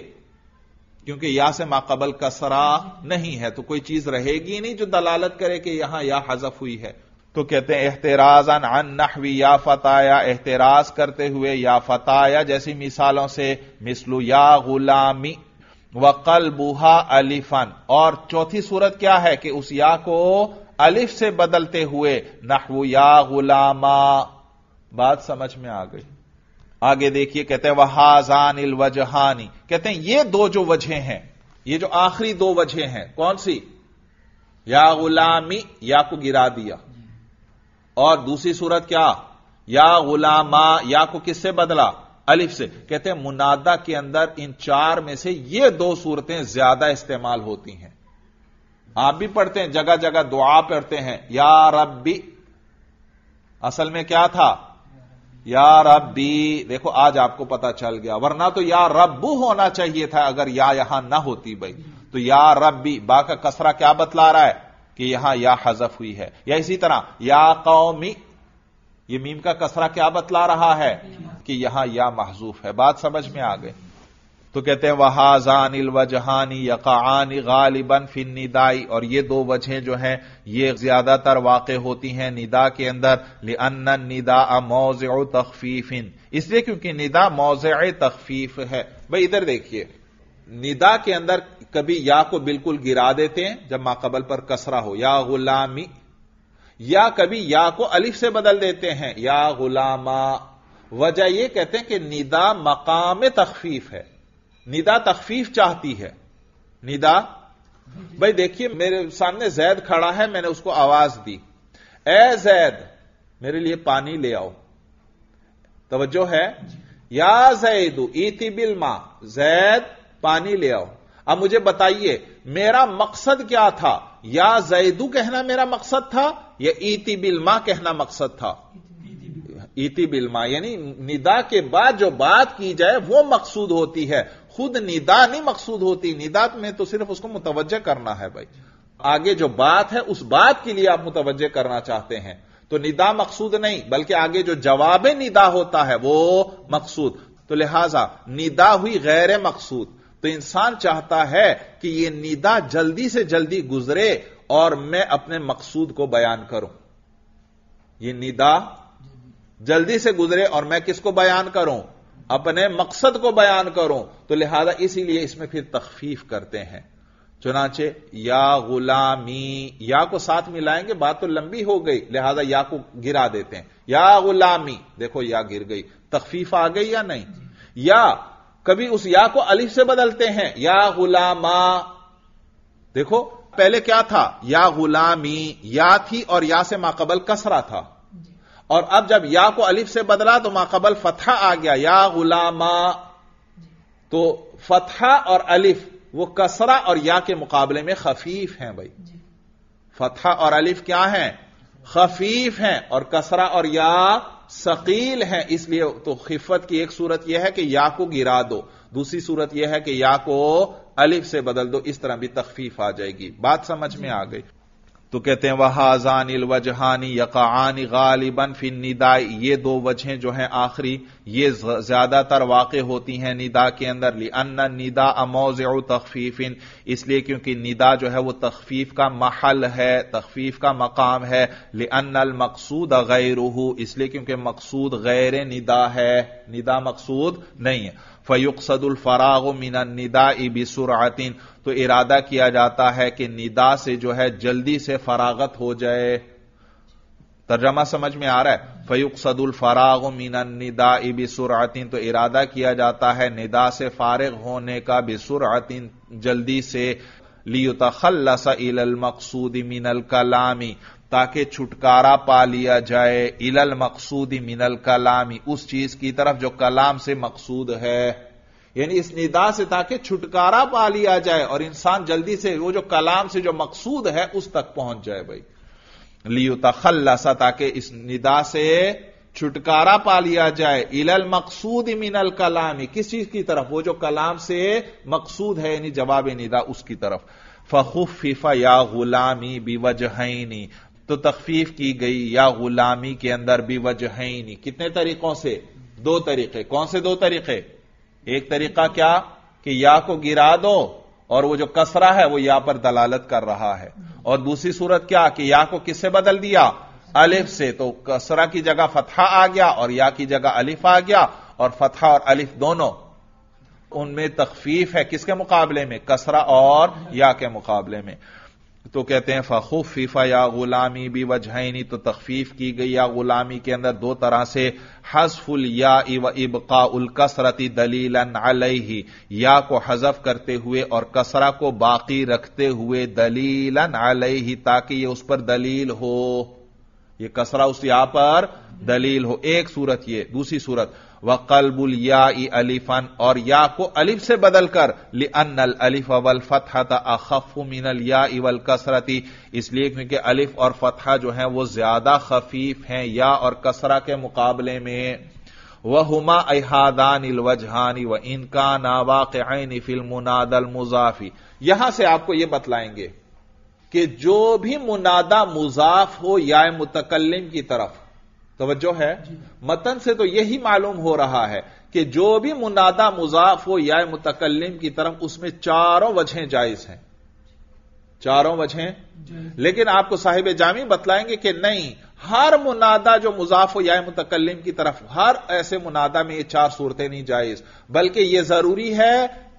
क्योंकि या से माकबल कसरा नहीं है तो कोई चीज रहेगी नहीं जो दलालत करे कि यहां या हजफ हुई है तो कहते हैं एहतराजन अन नहवी या फताया एहतराज करते हुए या फताया जैसी मिसालों से मिसलू या गुलामी कल बुहा अलीफन और चौथी सूरत क्या है कि उस या को अलिफ से बदलते हुए नहवू या गुलामा बात समझ में आ गई आगे देखिए कहते हैं वह हाजानिल वजहानी कहते हैं ये दो जो वजह हैं ये जो आखिरी दो वजह हैं कौन सी या गुलामी या को गिरा दिया और दूसरी सूरत क्या या गुलामा या को किससे बदला अलिफ से कहते हैं मुनादा के अंदर इन चार में से ये दो सूरतें ज्यादा इस्तेमाल होती हैं आप भी पढ़ते हैं जगह जगह दुआ पढ़ते हैं या रब्बी असल में क्या था या रब्बी देखो आज आपको पता चल गया वरना तो या रब्बू होना चाहिए था अगर या यहां ना होती भाई तो या रब्बी बा का कसरा क्या बतला रहा है कि यहां या हजफ हुई है या इसी तरह या कौमी ये मीम का कसरा क्या बतला रहा है कि यहां या महजूफ है बात समझ में आ गई तो कहते हैं वहाजान वजहानी यकानी गालिबन फिन निदाई और ये दो वजहें जो हैं ये ज्यादातर वाक़ होती हैं निदा के अंदर लिअन निदा मौज तखफीफिन इसलिए क्योंकि निदा मौज तखफीफ है भाई इधर देखिए निदा के अंदर कभी या को बिल्कुल गिरा देते हैं जब माकबल पर कसरा हो या गुलामी या कभी या को अलिफ से बदल देते हैं या गुलामा वजह यह कहते हैं कि निदा मकाम तखफीफ है निदा तखफीफ चाहती है निदा भाई देखिए मेरे सामने जैद खड़ा है मैंने उसको आवाज दी ए जैद मेरे लिए पानी ले आओ तवज्जो है या जैदू ईती बिल जैद पानी ले आओ अब मुझे बताइए मेरा मकसद क्या था या जैदू कहना मेरा मकसद था या ईती बिल कहना मकसद था ईती बिल्मा यानी निदा के बाद जो बात की जाए वो मकसूद होती है खुद निदा नहीं मकसूद होती निदा में तो सिर्फ उसको मुतवजह करना है भाई आगे जो बात है उस बात के लिए आप मुतवजह करना चाहते हैं तो निदा मकसूद नहीं बल्कि आगे जो जवाब निदा होता है वो मकसूद तो लिहाजा निदा हुई गैर मकसूद तो इंसान चाहता है कि यह निदा जल्दी से जल्दी गुजरे और मैं अपने मकसूद को बयान करूं यह निदा जल्दी से गुजरे और मैं किसको बयान करूं अपने मकसद को बयान करूं तो लिहाजा इसीलिए इसमें फिर तखफीफ करते हैं चुनाचे या गुलामी या को साथ मिलाएंगे बात तो लंबी हो गई लिहाजा या को गिरा देते हैं या गुलामी देखो या गिर गई तखफीफ आ गई या नहीं या कभी उस या को अलिफ से बदलते हैं या गुलामा देखो पहले क्या था या गुलामी या थी और या से माकबल कसरा था और अब जब या को अलिफ से बदला तो माकबल फतहा आ गया या गुलामा तो फतहा और अलिफ वो कसरा और या के मुकाबले में खफीफ हैं भाई फतहा और अलिफ क्या हैं खफीफ हैं और कसरा और या सकील हैं इसलिए तो खिफत की एक सूरत यह है कि या को गिरा दो दूसरी सूरत यह है कि या को अलिफ से बदल दो इस तरह भी तखफीफ आ जाएगी बात समझ में आ गई तो कहते हैं वह आजान वजहानी यकानी गालिबन फिन निदा ये दो वजहें जो हैं आखिरी ये ज्यादातर वाक़ होती हैं निदा के अंदर ली अन्न निदा अमोज तखफीफिन इसलिए क्योंकि निदा जो है वो तखफीफ का महल है तखफीफ का मकाम है ले अनल मकसूद गैर इसलिए क्योंकि मकसूद गैर निदा है निदा मकसूद नहीं है फयुकसदुल फराग मीना निदा बिसुरातिन तो इरादा किया जाता है कि निदा से जो है जल्दी से फरागत हो जाए तर्जमा समझ में आ रहा है फयुकसदुल फराग मिना निदा आतीन तो इरादा किया जाता है निदा से फारिग होने का बिसुरातिन जल्दी से खल्लस इलल मकसूद मिनल कलामी ताकि छुटकारा पा लिया जाए इलल मकसूदी मिनल कलामी उस चीज की तरफ जो कलाम से मकसूद है यानी इस निदा से ताकि छुटकारा पा लिया जाए और इंसान जल्दी से वो जो कलाम से जो मकसूद है उस तक पहुंच जाए भाई लियो तखल्लसा ताकि इस निदा से छुटकारा पा लिया जाए इलल मकसूद मिनल कलामी किस चीज की तरफ वो जो कलाम से मकसूद है यानी जवाब निदा उसकी तरफ फखुफिफा या गुलामी बिवजहनी तो तखफीफ की गई या गुलामी के अंदर भी वजह ही नहीं कितने तरीकों से दो तरीके कौन से दो तरीके एक तरीका क्या कि या को गिरा दो और वो जो कसरा है वो या पर दलालत कर रहा है और दूसरी सूरत क्या कि या को किससे बदल दिया अलिफ से तो कसरा की जगह फतहा आ गया और या की जगह अलिफ आ गया और फतहा और अलिफ दोनों उनमें तखफीफ है किसके मुकाबले में कसरा और या के मुकाबले में तो कहते हैं फ़खुफ़ीफ़ा या गुलामी भी वजहनी तो तखफीफ की गई या गुलामी के अंदर दो तरह से हजफुल या इव इबका उल कसरती दलीलन ही या को हजफ करते हुए और कसरा को बाकी रखते हुए दलीलन ही ताकि ये उस पर दलील हो ये कसरा उस या पर दलील हो एक सूरत ये दूसरी सूरत व कलबुल या अलिफन और या को अलिफ से बदलकर लिअनल अलिफ अवल था अखफू मिनल या इवल कसरती इसलिए क्योंकि अलिफ और फतहा जो है वो ज्यादा खफीफ हैं या और कसरा के मुकाबले में हुमा अहादान इलवजहानी व इनका नावाक फिल मुनादल मुजाफी यहां से आपको यह बतलाएंगे कि जो भी मुनादा मुजाफ हो या मुतकलम की तरफ तोज्जो है मतन से तो यही मालूम हो रहा है कि जो भी मुनादा मुजाफ हो या मुतकलम की तरफ उसमें चारों वजहें जायज हैं चारों वजह लेकिन आपको साहिब जामी बतलाएंगे कि नहीं हर मुनादा जो मुजाफ हो या मुतकलम की तरफ हर ऐसे मुनादा में ये चार सूरतें नहीं जायज बल्कि यह जरूरी है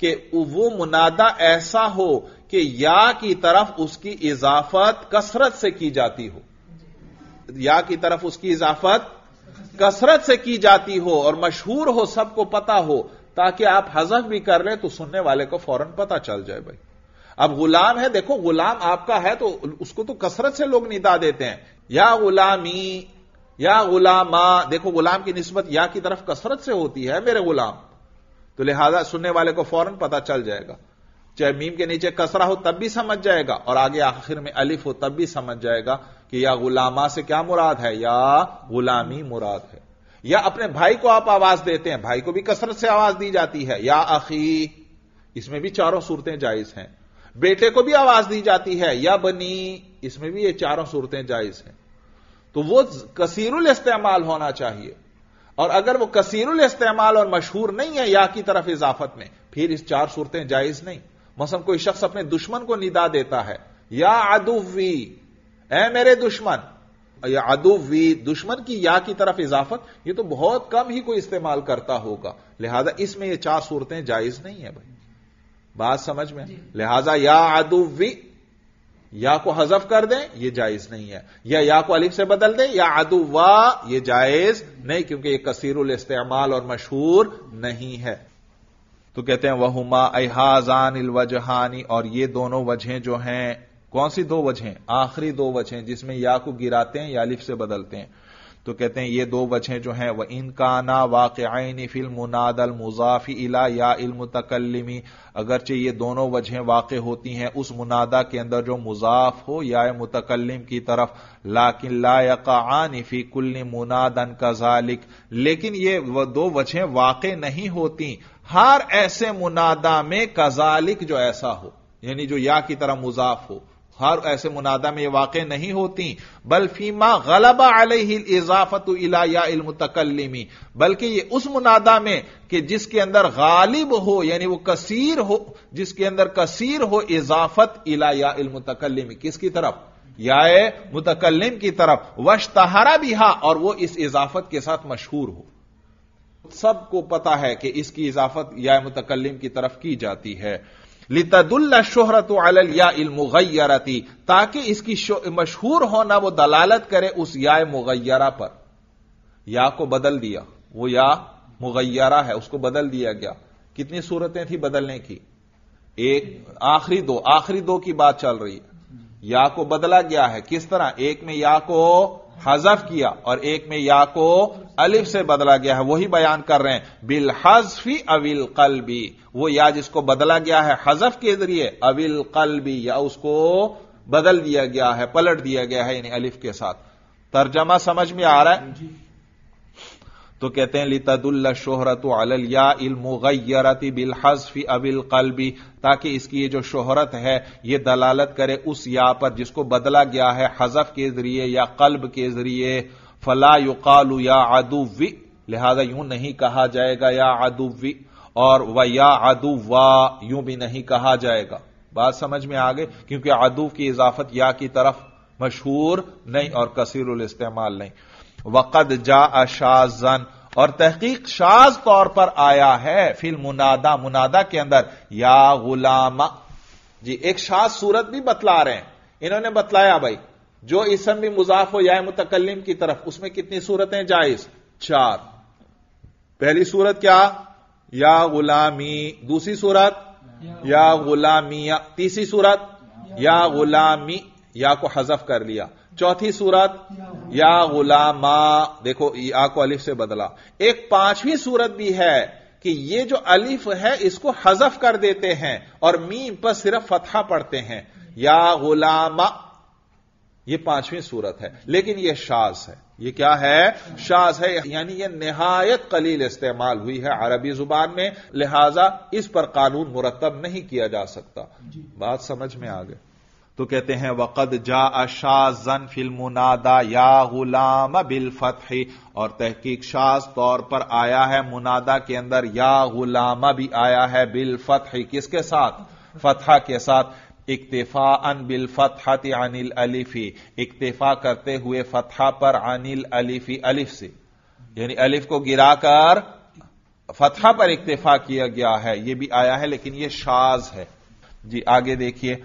कि वो मुनादा ऐसा हो कि या की तरफ उसकी इजाफत कसरत से की जाती हो या की तरफ उसकी इजाफत कसरत से की जाती हो और मशहूर हो सबको पता हो ताकि आप हजफ भी कर ले तो सुनने वाले को फौरन पता चल जाए भाई अब गुलाम है देखो गुलाम आपका है तो उसको तो कसरत से लोग निदा देते हैं या गुलामी या गुलामा देखो गुलाम की नस्बत या की तरफ कसरत से होती है मेरे गुलाम तो लिहाजा सुनने वाले को फौरन पता चल जाएगा चाहे मीम के नीचे कसरा हो तब भी समझ जाएगा और आगे आखिर में अलिफ हो तब भी समझ जाएगा कि या गुलामा से क्या मुराद है या गुलामी मुराद है या अपने भाई को आप आवाज देते हैं भाई को भी कसरत से आवाज दी जाती है या अखी इसमें भी चारों सूरतें जायज हैं बेटे को भी आवाज दी जाती है या बनी इसमें भी ये चारों सूरतें जायज हैं तो वो कसीरुल इस्तेमाल होना चाहिए और अगर वो कसीरुल इस्तेमाल और मशहूर नहीं है या की तरफ इजाफत में फिर इस चार सूरतें जायज नहीं मसलन कोई शख्स अपने दुश्मन को निदा देता है या अदुवी ऐ मेरे दुश्मन या अदुवी दुश्मन की या की तरफ इजाफत यह तो बहुत कम ही कोई इस्तेमाल करता होगा लिहाजा इसमें यह चार सूरतें जायज नहीं है भाई बात समझ में लिहाजा या अदुवी या को हजफ कर दें यह जायज नहीं है या या को अलिफ से बदल दें या अदुवा यह जायज नहीं क्योंकि यह कसीरुल इस्तेमाल और मशहूर नहीं है तो कहते हैं वहुमा अहाजान वजहानी और ये दोनों वजहें जो हैं कौन सी दो वजहें आखिरी दो वजह जिसमें या को गिराते हैं या लिफ से बदलते हैं तो कहते हैं ये दो वजह जो हैं वह इनकाना वाक़ फिल मुनादल मुजाफी इला या इल्म अगरचे ये दोनों वजहें वाक़ होती हैं उस मुनादा के अंदर जो मुजाफ हो या मुतकलम की तरफ लाकिन लायकान फी कुल्ल मुनादन कजालिक लेकिन ये वह दो वजहें वाक़ नहीं होती हर ऐसे मुनादा में कजालिक जो ऐसा हो यानी जो या की तरह मुजाफ हो हर ऐसे मुनादा में यह वाक़ नहीं होती बल्फीमा गलबा या इलायामी बल्कि ये उस मुनादा में कि जिसके अंदर गालिब हो यानी वो कसीर हो जिसके अंदर कसीर हो इजाफत इलायामी किसकी तरफ या मुतकलम की तरफ वश भी हा और वो इस इजाफत के साथ मशहूर हो सबको पता है कि इसकी इजाफत या मुतकलम की तरफ की जाती है लितादुल्ला शोहरत अलल या ताकि इसकी मशहूर होना वो दलालत करे उस या मुगैरा पर या को बदल दिया वो या मुगैरा है उसको बदल दिया गया कितनी सूरतें थी बदलने की एक आखिरी दो आखिरी दो की बात चल रही है या को बदला गया है किस तरह एक में या को हजफ किया और एक में या को अलिफ से बदला गया है वही बयान कर रहे हैं बिल हजफी अविल भी वो या जिसको बदला गया है हजफ के जरिए अविल भी या उसको बदल दिया गया है पलट दिया गया है यानी अलिफ के साथ तर्जमा समझ में आ रहा है तो कहते हैं लितदुल्ला शोहरत अलल या बिल बिलहसफी अबिल कलबी ताकि इसकी ये जो शोहरत है ये दलालत करे उस या पर जिसको बदला गया है हजफ के जरिए या कल्ब के जरिए फला युकालु या अदुवि लिहाजा यूं नहीं कहा जाएगा या अदुवि और व या आदु वा यूं भी नहीं कहा जाएगा बात समझ में आ गई क्योंकि अदु की इजाफत या की तरफ मशहूर नहीं और कसीरुल इस्तेमाल नहीं वक़द जा अशाजन और तहकीक शाज तौर पर आया है फिल मुनादा मुनादा के अंदर या गुलामा जी एक शाज सूरत भी बतला रहे हैं इन्होंने बतलाया भाई जो इसम भी मुजाफ हो या मुतकलम की तरफ उसमें कितनी सूरतें जायज चार पहली सूरत क्या या गुलामी दूसरी सूरत या गुलामिया तीसरी सूरत या गुलामी या को हजफ कर लिया चौथी सूरत या गुलामा देखो या को अलिफ से बदला एक पांचवी सूरत भी है कि ये जो अलिफ है इसको हजफ कर देते हैं और मीम पर सिर्फ फतहा पढ़ते हैं या गुलामा ये पांचवी सूरत है लेकिन ये शाज है ये क्या है शाज है यानी ये नहायत कलील इस्तेमाल हुई है अरबी जुबान में लिहाजा इस पर कानून मुरतब नहीं किया जा सकता बात समझ में आ गई तो कहते हैं वक़द जा अशाजन मुनादा या गुलाम बिल फतह और तहकीक शाज तौर पर आया है मुनादा के अंदर या गुलाम भी आया है बिल फतह किसके साथ फतह के साथ इक्तफा अन बिल फतहत अनिल अलिफी इक्तफा करते हुए फतहा पर अनिल अलिफी अलिफ से यानी अलिफ को गिराकर फतहा पर इक्तफा किया गया है यह भी आया है लेकिन यह शाज है जी आगे देखिए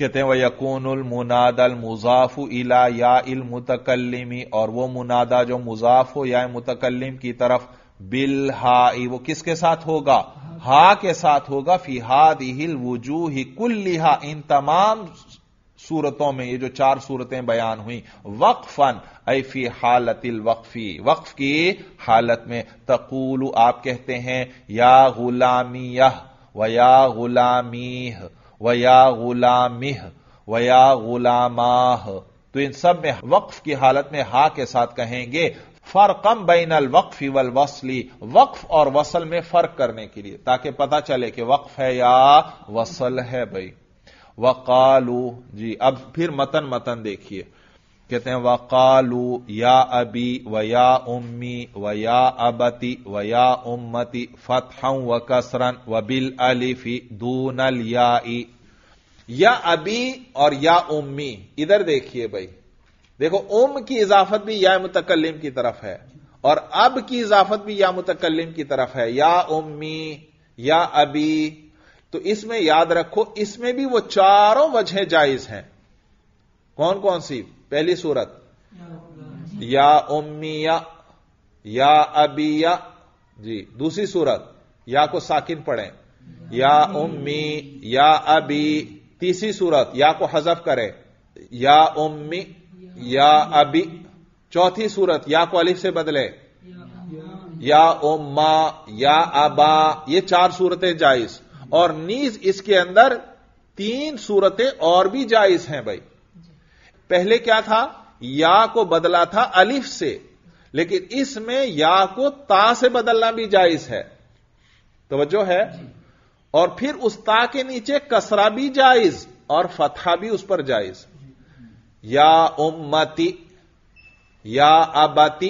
कहते हैं वकून मुनादल मुजाफ इला या इल मुतकलिमी और वो मुनादा जो मुजाफ हो या मुतकलिम की तरफ बिल हाई वो किसके साथ होगा हा के साथ होगा फिहाद हिल ही कुल्लिहा इन तमाम सूरतों में ये जो चार सूरतें बयान हुई वक्फन ऐफी हालतिल वक्फी वक्फ की हालत में तकूलू आप कहते हैं या गुलामी यह व या गुलामी वया गुलामिह वया गुलामाह तो इन सब में वक्फ की हालत में हा के साथ कहेंगे फरकम बैन अल वक्फ वल वसली वक्फ और वसल में फर्क करने के लिए ताकि पता चले कि वक्फ है या वसल है भाई वकालू जी अब फिर मतन मतन देखिए कहते हैं वकालू या अबी व या उम्मी व या अबती व या उम्मती फतह व कसरन व बिल अलिफी दूनल या या अबी और या उम्मी इधर देखिए भाई देखो उम की इजाफत भी या मुतकलम की तरफ है और अब की इजाफत भी या मुतकलम की तरफ है या उम्मी या अबी तो इसमें याद रखो इसमें भी वो चारों वजह जायज हैं कौन कौन सी पहली सूरत या उम्मी या या अबी या जी दूसरी सूरत या को साकिन पढ़ें या उम्मी या अबी तीसरी सूरत या को हजफ करे या उम्मी या अबी चौथी सूरत या को अलिफ से बदले या उम्मा या अबा ये चार सूरतें जायज और नीज इसके अंदर तीन सूरतें और भी जायज हैं भाई पहले क्या था या को बदला था अलिफ से लेकिन इसमें या को ता से बदलना भी जायज है तो वजह है और फिर उस ता के नीचे कसरा भी जायज और फतहा भी उस पर जायज या उम्मती या अबती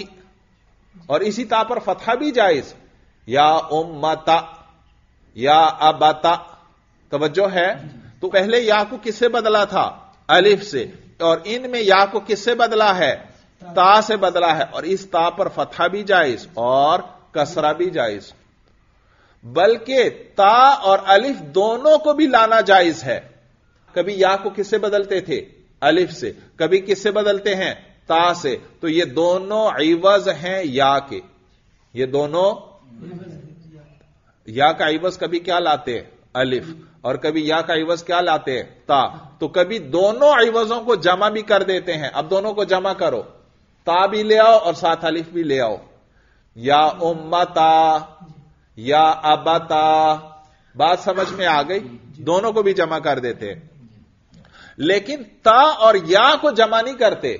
और इसी ता पर फतहा भी जायज या उम्मता या अबता तवज्जो है तो पहले या को किससे बदला था अलिफ से और इनमें या को किससे बदला है ता से बदला है और इस ता पर फतहा भी जायज और कसरा भी जायज बल्कि ता और अलिफ दोनों को भी लाना जायज है कभी या को किससे बदलते थे अलिफ से कभी किससे बदलते हैं ता से तो ये दोनों ईवज हैं या के ये दोनों या का ईवज कभी क्या लाते हैं अलिफ और कभी या का ईवज क्या लाते हैं ता तो कभी दोनों ईवजों को जमा भी कर देते हैं अब दोनों को जमा करो ता भी ले आओ और साथ अलिफ भी ले आओ या उम्मता या अबता बात समझ में आ गई दोनों को भी जमा कर देते लेकिन ता और या को जमा नहीं करते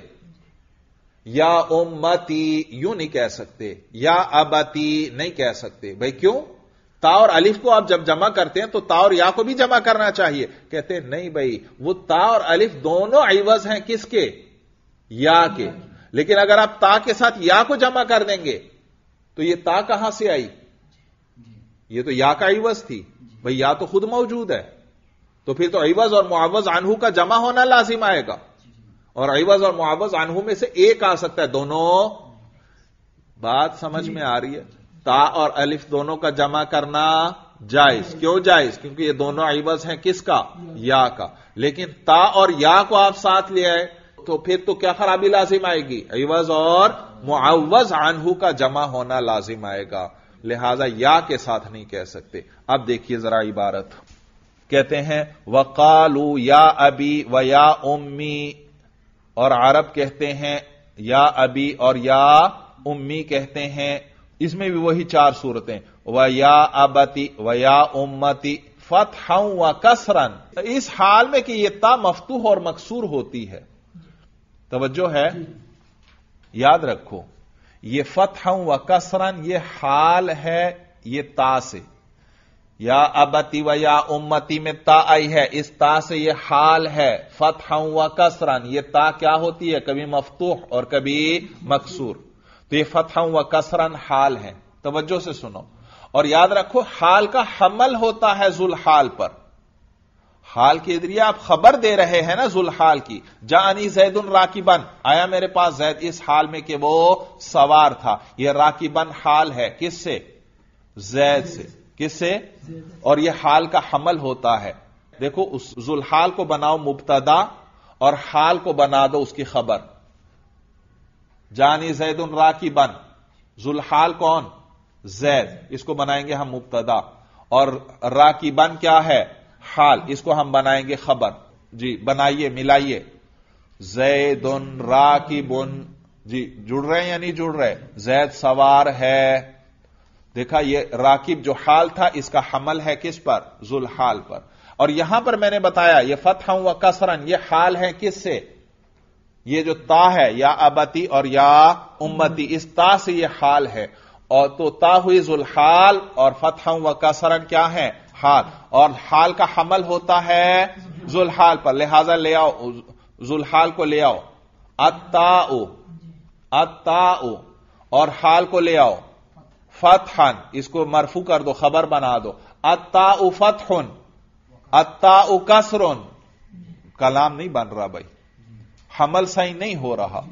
या उम्मती यूं नहीं कह सकते या अबती नहीं कह सकते भाई क्यों ता और अलिफ को आप जब जमा करते हैं तो ता और या को भी जमा करना चाहिए कहते हैं नहीं भाई वो ता और अलिफ दोनों अवज हैं किसके या के लेकिन अगर आप ता के साथ या को जमा कर देंगे तो ये ता कहां से आई ये तो या का अवज थी भाई या तो खुद मौजूद है तो फिर तो अवज और मुआवज आनहू का जमा होना लाजिम आएगा और अवज और मुआवज आनहू में से एक आ सकता है दोनों बात समझ में आ रही है ता और अलिफ दोनों का जमा करना जायज क्यों जायज क्योंकि ये दोनों अवज हैं किसका या का लेकिन ता और या को आप साथ ले आए तो फिर तो क्या खराबी लाजिम आएगी अवज और मुआवज आनहू का जमा होना लाजिम आएगा लिहाजा या के साथ नहीं कह सकते अब देखिए जरा इबारत कहते हैं वकालू या अबी व या उम्मी और अरब कहते हैं या अबी और या उम्मी कहते हैं इसमें भी वही चार सूरतें व या अबती व या उम्मती फतह व कसरन तो इस हाल में कि यह ता मफतूह और मकसूर होती है तवज्जो है याद रखो यह फतह व कसरन यह हाल है यह ता से या अबती व या उम्मती में ता आई है इस ता से यह हाल है फतह व कसरन यह ता क्या होती है कभी मफतूह और कभी मकसूर तो यह फतह व कसरन हाल है तवज्जो से सुनो और याद रखो हाल का हमल होता है जुल हाल पर हाल के जरिए आप खबर दे रहे हैं ना जुलहाल की जानी जैदुल राकीबन आया मेरे पास जैद इस हाल में कि वो सवार था यह राकीबन हाल है किससे जैद से किससे और यह हाल का हमल होता है देखो उस जुलहाल को बनाओ मुबतदा और हाल को बना दो उसकी खबर जानी जैदुल राकीबन जुलहाल कौन जैद इसको बनाएंगे हम मुबतदा और राकीबन क्या है हाल इसको हम बनाएंगे खबर जी बनाइए मिलाइए की बुन जी जुड़ रहे हैं या नहीं जुड़ रहे जैद सवार है देखा ये राकिब जो हाल था इसका हमल है किस पर जुल हाल पर और यहां पर मैंने बताया ये फतह व कसरन ये हाल है किस से ये जो ता है या अबती और या उम्मती इस ता से ये हाल है और तो ता हुई जुल हाल और फतह व कसरन क्या है हाल और हाल का हमल होता है जुलहाल पर लिहाजा ले आओ जुलहाल को ले आओ अताओ अताओ और हाल को ले आओ फतहन इसको मरफू कर दो खबर बना दो अताउ फतहन अताउ कसरन कलाम नहीं बन रहा भाई हमल सही नहीं हो रहा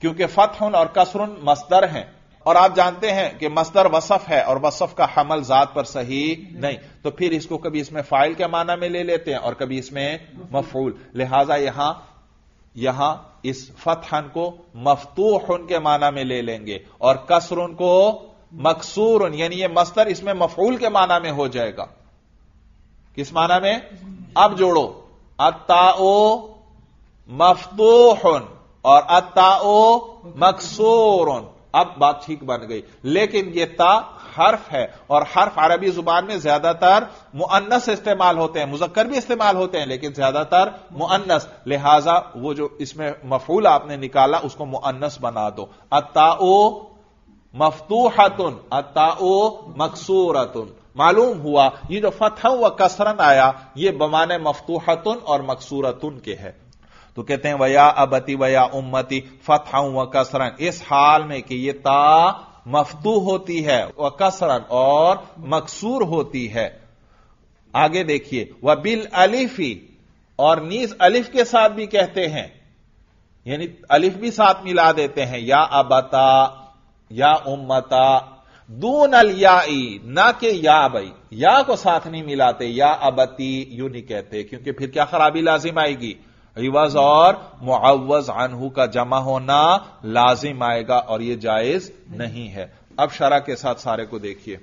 क्योंकि फतहन और कसरन मस्तर हैं और आप जानते हैं कि मस्तर वसफ है और वसफ का हमल जात पर सही नहीं तो फिर इसको कभी इसमें फाइल के माना में ले लेते हैं और कभी इसमें मफूल लिहाजा यहां यहां इस फतहन को मफतूह के माना में ले लेंगे और कसर को मकसूर यानी यह मस्तर इसमें मफूल के माना में हो जाएगा किस माना में अब जोड़ो अताओ मफतूह और अताओ उन अब बात ठीक बन गई लेकिन यह ता हर्फ है और हर्फ अरबी जुबान में ज्यादातर मुअन्नस इस्तेमाल होते हैं मुजक्कर भी इस्तेमाल होते हैं लेकिन ज्यादातर मुअन्नस लिहाजा वो जो इसमें मफूल आपने निकाला उसको मुअन्नस बना दो अताओ मफतूहतुन अताओ मकसूरतुन मालूम हुआ ये जो फतह व कसरन आया ये बमान मफतूहतुन और मकसूरतुन के है तो कहते हैं वया अबती वया उम्मती फतह व कसरन इस हाल में कि ये ता मफतू होती है व कसरन और मकसूर होती है आगे देखिए वह बिल अलिफी और नीस अलिफ के साथ भी कहते हैं यानी अलिफ भी साथ मिला देते हैं या अबता या उम्मता दून अल या ना के या बई या को साथ नहीं मिलाते या अबती यू नहीं कहते क्योंकि फिर क्या खराबी लाजिम आएगी इवज और मुआवज अनहू का जमा होना लाजिम आएगा और यह जायज नहीं है अब शरा के साथ सारे को देखिए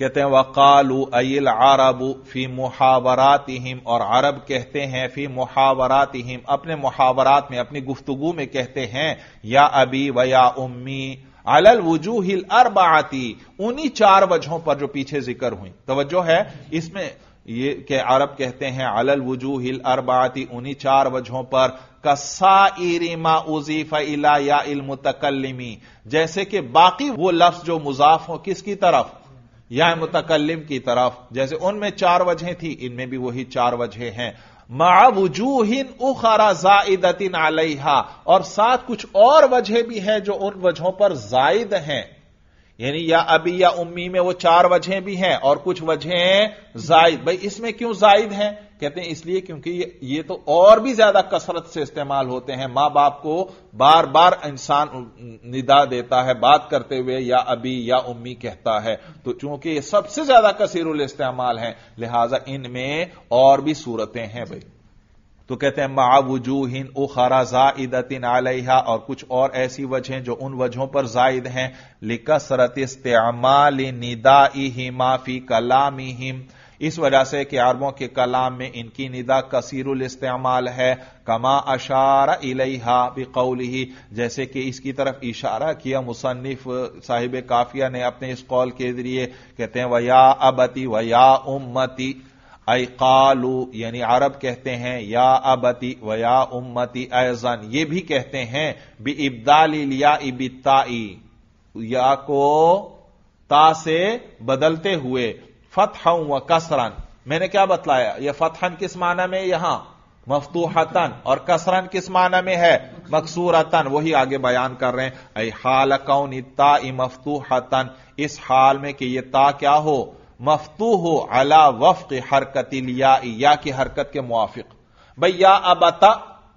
कहते हैं वकालू अल आरबू फी मुहावरातिहिम और अरब कहते हैं फी मुहावरातिहिम अपने मुहावरात में अपनी गुफ्तगु में कहते हैं या अबी व या उम्मी अलल वजूहिल अरबाती उन्हीं चार वजहों पर जो पीछे जिक्र हुई तवज्जो है इसमें ये के अरब कहते हैं अलल वजूहिल अरबाती उन्हीं चार वजहों पर कसाइरिमा उजीफ इला या इलमतकलमी जैसे कि बाकी वो लफ्ज जो मुजाफ हो किसकी तरफ या मुतकलम की तरफ जैसे उनमें चार वजहें थी इनमें भी वही चार वजह हैं मावजूहिन उखरा जाइदतिन आलहा और साथ कुछ और वजह भी है जो उन वजहों पर जायद हैं यानी या अभी या उम्मी में वो चार वजहें भी हैं और कुछ वजह जायद भाई इसमें क्यों जायद हैं कहते हैं इसलिए क्योंकि ये, ये तो और भी ज्यादा कसरत से इस्तेमाल होते हैं मां बाप को बार बार इंसान निदा देता है बात करते हुए या अभी या उम्मी कहता है तो चूंकि ये सबसे ज्यादा कसीरुल इस्तेमाल है लिहाजा इनमें और भी सूरतें हैं भाई तो कहते हैं मा वजूहिन उखरा जाइदिन आलिहा और कुछ और ऐसी वजह जो उन वजहों पर जायद हैं लिकसरत इस्तेमाल निदाइहिमा फी हिम इस वजह से कि अरबों के कलाम में इनकी निदा कसीरुल इस्तेमाल है कमा अशारा इलेहा बिकौल ही जैसे कि इसकी तरफ इशारा किया मुसन्फ साहिब काफिया ने अपने इस कौल के जरिए कहते हैं वया अबती वया उम्मती अय कालू यानी अरब कहते हैं या अबति व या उम्मती अजन ये भी कहते हैं बी इब्दाली लिया इबिताई या को ता से बदलते हुए फतह व कसरन मैंने क्या बतलाया यह फतहन किस माना में यहां मफतूहतन और कसरन किस माना में है मकसूरतन वही आगे बयान कर रहे हैं अ हाल कौन ता मफतूहतन इस हाल में कि यह ता क्या हो मफतू हो अला वफ्क हरकतिल या, या की हरकत के मुआफिक भाई या अब ता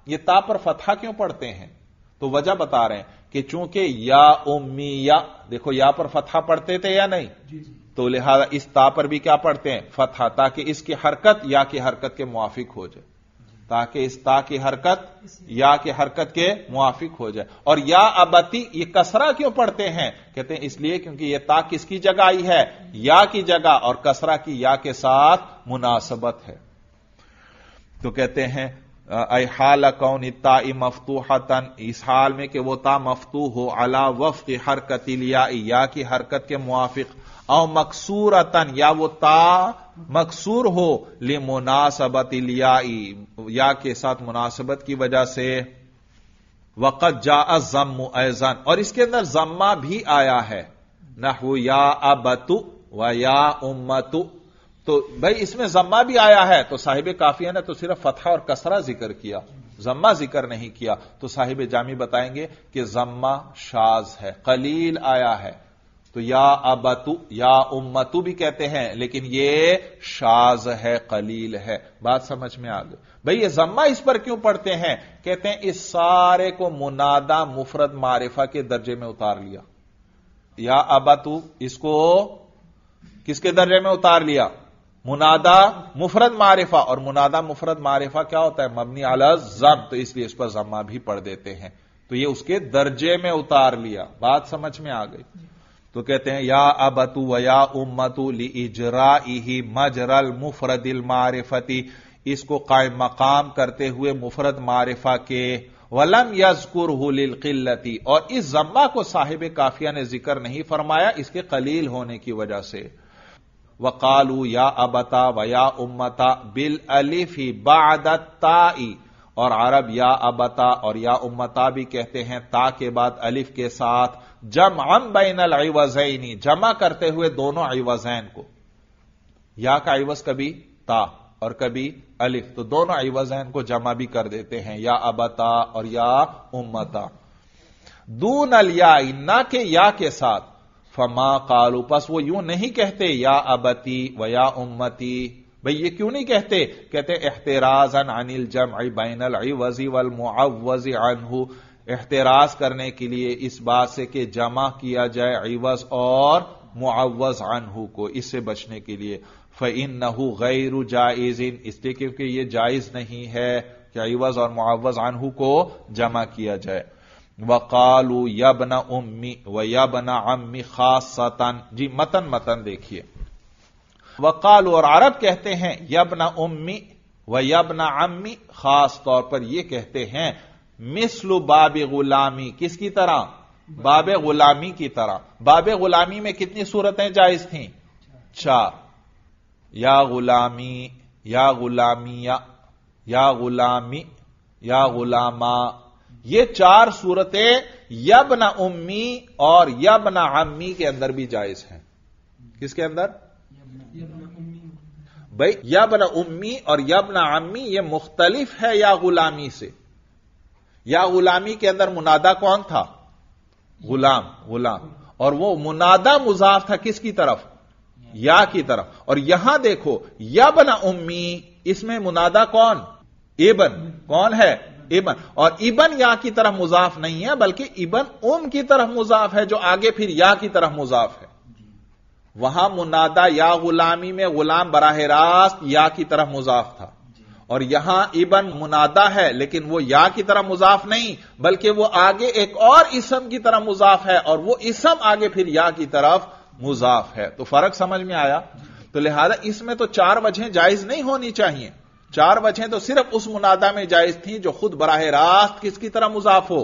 ये ता पर फतहा क्यों पढ़ते हैं तो वजह बता रहे हैं कि चूंकि या उम्मी या देखो या पर फतहा पढ़ते थे या नहीं जी। तो लिहाजा इस ता पर भी क्या पढ़ते हैं फतहा ताकि इसकी हरकत या की हरकत के मुआफिक हो जाए ताकि इस ता की हरकत या की हरकत के मुआफिक हो जाए और या अबती ये कसरा क्यों पढ़ते हैं कहते हैं इसलिए क्योंकि ये ता किसकी जगह आई है या की जगह और कसरा की या के साथ मुनासबत है तो कहते हैं आई हाल कौन ताई मफतूहतन इस हाल में कि वो ता मफतू हो अला वफ्त हरकत या, या की हरकत के मुआफिक औ मकसूरतन या वो ता मकसूर हो ले मुनासबत लिया या के साथ मुनासबत की वजह से वक़त जा जम ऐजन और इसके अंदर जम्मा भी आया है नहु या अबतु व या उम्मतु तो भाई इसमें जम्मा भी आया है तो साहिब काफिया ने तो सिर्फ फतहा और कसरा जिक्र किया जम्मा जिक्र नहीं किया तो साहिब जामी बताएंगे कि जम्मा शाज है कलील आया है तो या अबतु या उम्मतु भी कहते हैं लेकिन ये शाज है कलील है बात समझ में आ गई भाई ये जम्मा इस पर क्यों पढ़ते हैं कहते हैं इस सारे को मुनादा मुफरत मारिफा के दर्जे में उतार लिया या अबतु इसको किसके दर्जे में उतार लिया मुनादा मुफरद मारिफा और मुनादा मुफरद मारिफा क्या होता है मबनी आला जम तो इसलिए इस पर जमा भी पढ़ देते हैं तो ये उसके दर्जे में उतार लिया बात समझ में आ गई तो कहते हैं या तू वया उम्मतु ली इजरा इही मजरल मुफरदिल मारिफती इसको कायम मकाम करते हुए मुफरद मारिफा के वलम यजकुर किल्लती और इस जम्मा को साहिब काफिया ने जिक्र नहीं फरमाया इसके कलील होने की वजह से वकालू या अबता व या उम्मता बिल अलिफी बादताई और अरब या अबता और या उम्मता भी कहते हैं ता के बाद अलिफ के साथ जम अम बैन अवजैनी जमा करते हुए दोनों अवजैन को या का अवज कभी ता और कभी अलिफ तो दोनों अवजैन को जमा भी कर देते हैं या अबता और या उम्मता दून अलिया ना के या के साथ फमा कालू पस वो यूं नहीं कहते या अबती व या उम्मती भाई ये क्यों नहीं कहते कहते एहतराजन अनिल जम आई बैनल आई वजी वल मुआवज अनहू एहतराज करने के लिए इस बात से कि जमा किया जाए अवज और मुआवज अनहू को इससे बचने के लिए फ इन नहू गैर इन इसलिए क्योंकि ये जायज नहीं है कि अवज और मुआवज अनहू को जमा किया जाए वकालू यबना उम्मी व यबना अम्मी खास सतन जी मतन मतन देखिए वकालू और अरब कहते हैं यबना उम्मी व यबना अम्मी खास तौर पर यह कहते हैं मिसलू बाब गुलामी किसकी तरह बाब गुलामी की तरह बाब गुलामी में कितनी सूरतें जायज थी चार या गुलामी या गुलामिया या गुलामी या गुलामा ये चार सूरतें यब न उम्मी और यबना अम्मी के अंदर भी जायज हैं किसके अंदर भाई यब न उम्मी और यबना अम्मी ये मुख्तलिफ है या गुलामी से या गुलामी के अंदर मुनादा कौन था गुलाम गुलाम और वो मुनादा मुजाफ था किसकी तरफ या की तरफ और यहां देखो यब न उम्मी इसमें मुनादा कौन एबन कौन है इबन और इबन या की तरफ मुजाफ नहीं है बल्कि इबन उम की तरफ मुजाफ है जो आगे फिर या की तरफ मुजाफ है वहां मुनादा या गुलामी में गुलाम बराह रास्त या की तरफ मुजाफ था और यहां इबन मुनादा है लेकिन वो या की तरह मुजाफ नहीं बल्कि वो आगे एक और इसम की तरह मुजाफ है और वो इसम आगे फिर या की तरफ मुजाफ है तो फर्क समझ में आया तो लिहाजा इसमें तो चार वजहें जायज नहीं होनी चाहिए चार वजहें तो सिर्फ उस मुनादा में जायज थी जो खुद बराह रास्त किसकी तरह मुजाफ हो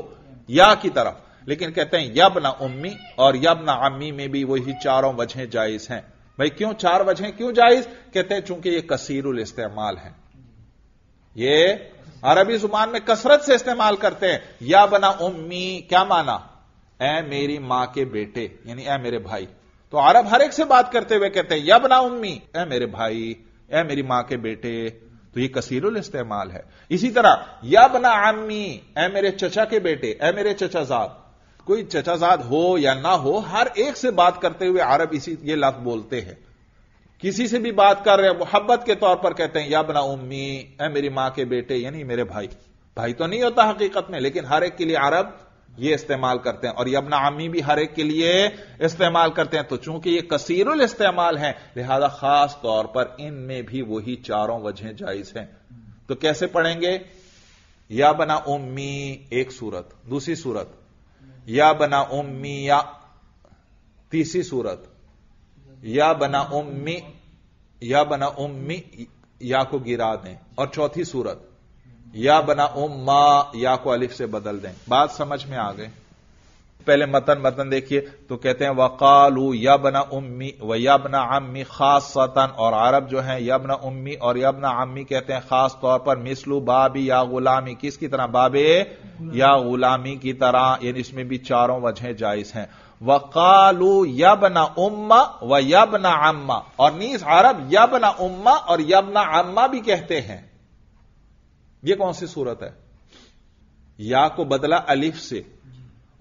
या की तरफ लेकिन कहते हैं यब ना उम्मी और यब ना अम्मी में भी वही चारों वजहें जायज हैं भाई क्यों चार वजहें क्यों जायज कहते हैं चूंकि ये कसीरुल इस्तेमाल है ये अरबी जुबान में कसरत से इस्तेमाल करते हैं या बना उम्मी क्या माना ए मेरी मां के बेटे यानी ए मेरे भाई तो अरब हर एक से बात करते हुए कहते हैं या बना उम्मी ए मेरे भाई ए मेरी मां के बेटे तो ये कसीरुल इस्तेमाल है इसी तरह या बना आमी ए मेरे चचा के बेटे ए मेरे चचाजाद कोई चचाजाद हो या ना हो हर एक से बात करते हुए अरब इसी ये लफ्ज बोलते हैं किसी से भी बात कर रहे हैं मोहब्बत के तौर पर कहते हैं या बना उम्मी ए मेरी मां के बेटे यानी मेरे भाई भाई तो नहीं होता हकीकत में लेकिन हर एक के लिए अरब ये इस्तेमाल करते हैं और यबना आमी भी हर एक के लिए इस्तेमाल करते हैं तो चूंकि ये कसीरुल इस्तेमाल है लिहाजा खास तौर पर इनमें भी वही चारों वजह जायज हैं तो कैसे पढ़ेंगे या बना उम्मी एक सूरत दूसरी सूरत या बना उम्मी या तीसरी सूरत या बना उम्मी या बना उम्मी या को गिरा दें और चौथी सूरत या बना उम्मा मा या को अलिफ से बदल दें बात समझ में आ गए पहले मतन मतन देखिए तो कहते हैं वकालू या बना उम्मी व यबना अम्मी खास सतन और अरब जो है यबना उम्मी और यबना अम्मी कहते हैं खास तौर पर मिसलू बाबी या गुलामी किसकी तरह बाबे या गुलामी की तरह यानी इसमें भी चारों वजह जायज हैं वकालू यबना उम्मा व यबना अम्मा और नीस अरब यबना उम्मा और यबना अम्मा भी कहते हैं यह कौन सी सूरत है या को बदला अलिफ से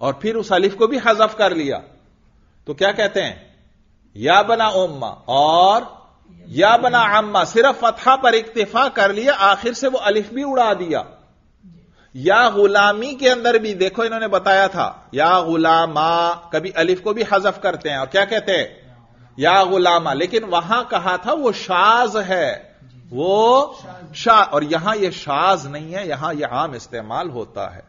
और फिर उस अलिफ को भी हजफ कर लिया तो क्या कहते हैं या बना उम्मा और या बना अम्मा सिर्फ फतहा पर इक्तफा कर लिया आखिर से वो अलिफ भी उड़ा दिया या गुलामी के अंदर भी देखो इन्होंने बताया था या गुलामा कभी अलिफ को भी हजफ करते हैं और क्या कहते हैं या गुलामा लेकिन वहां कहा था वो शाज है वो शाह और यहां ये शाज नहीं है यहां ये आम इस्तेमाल होता है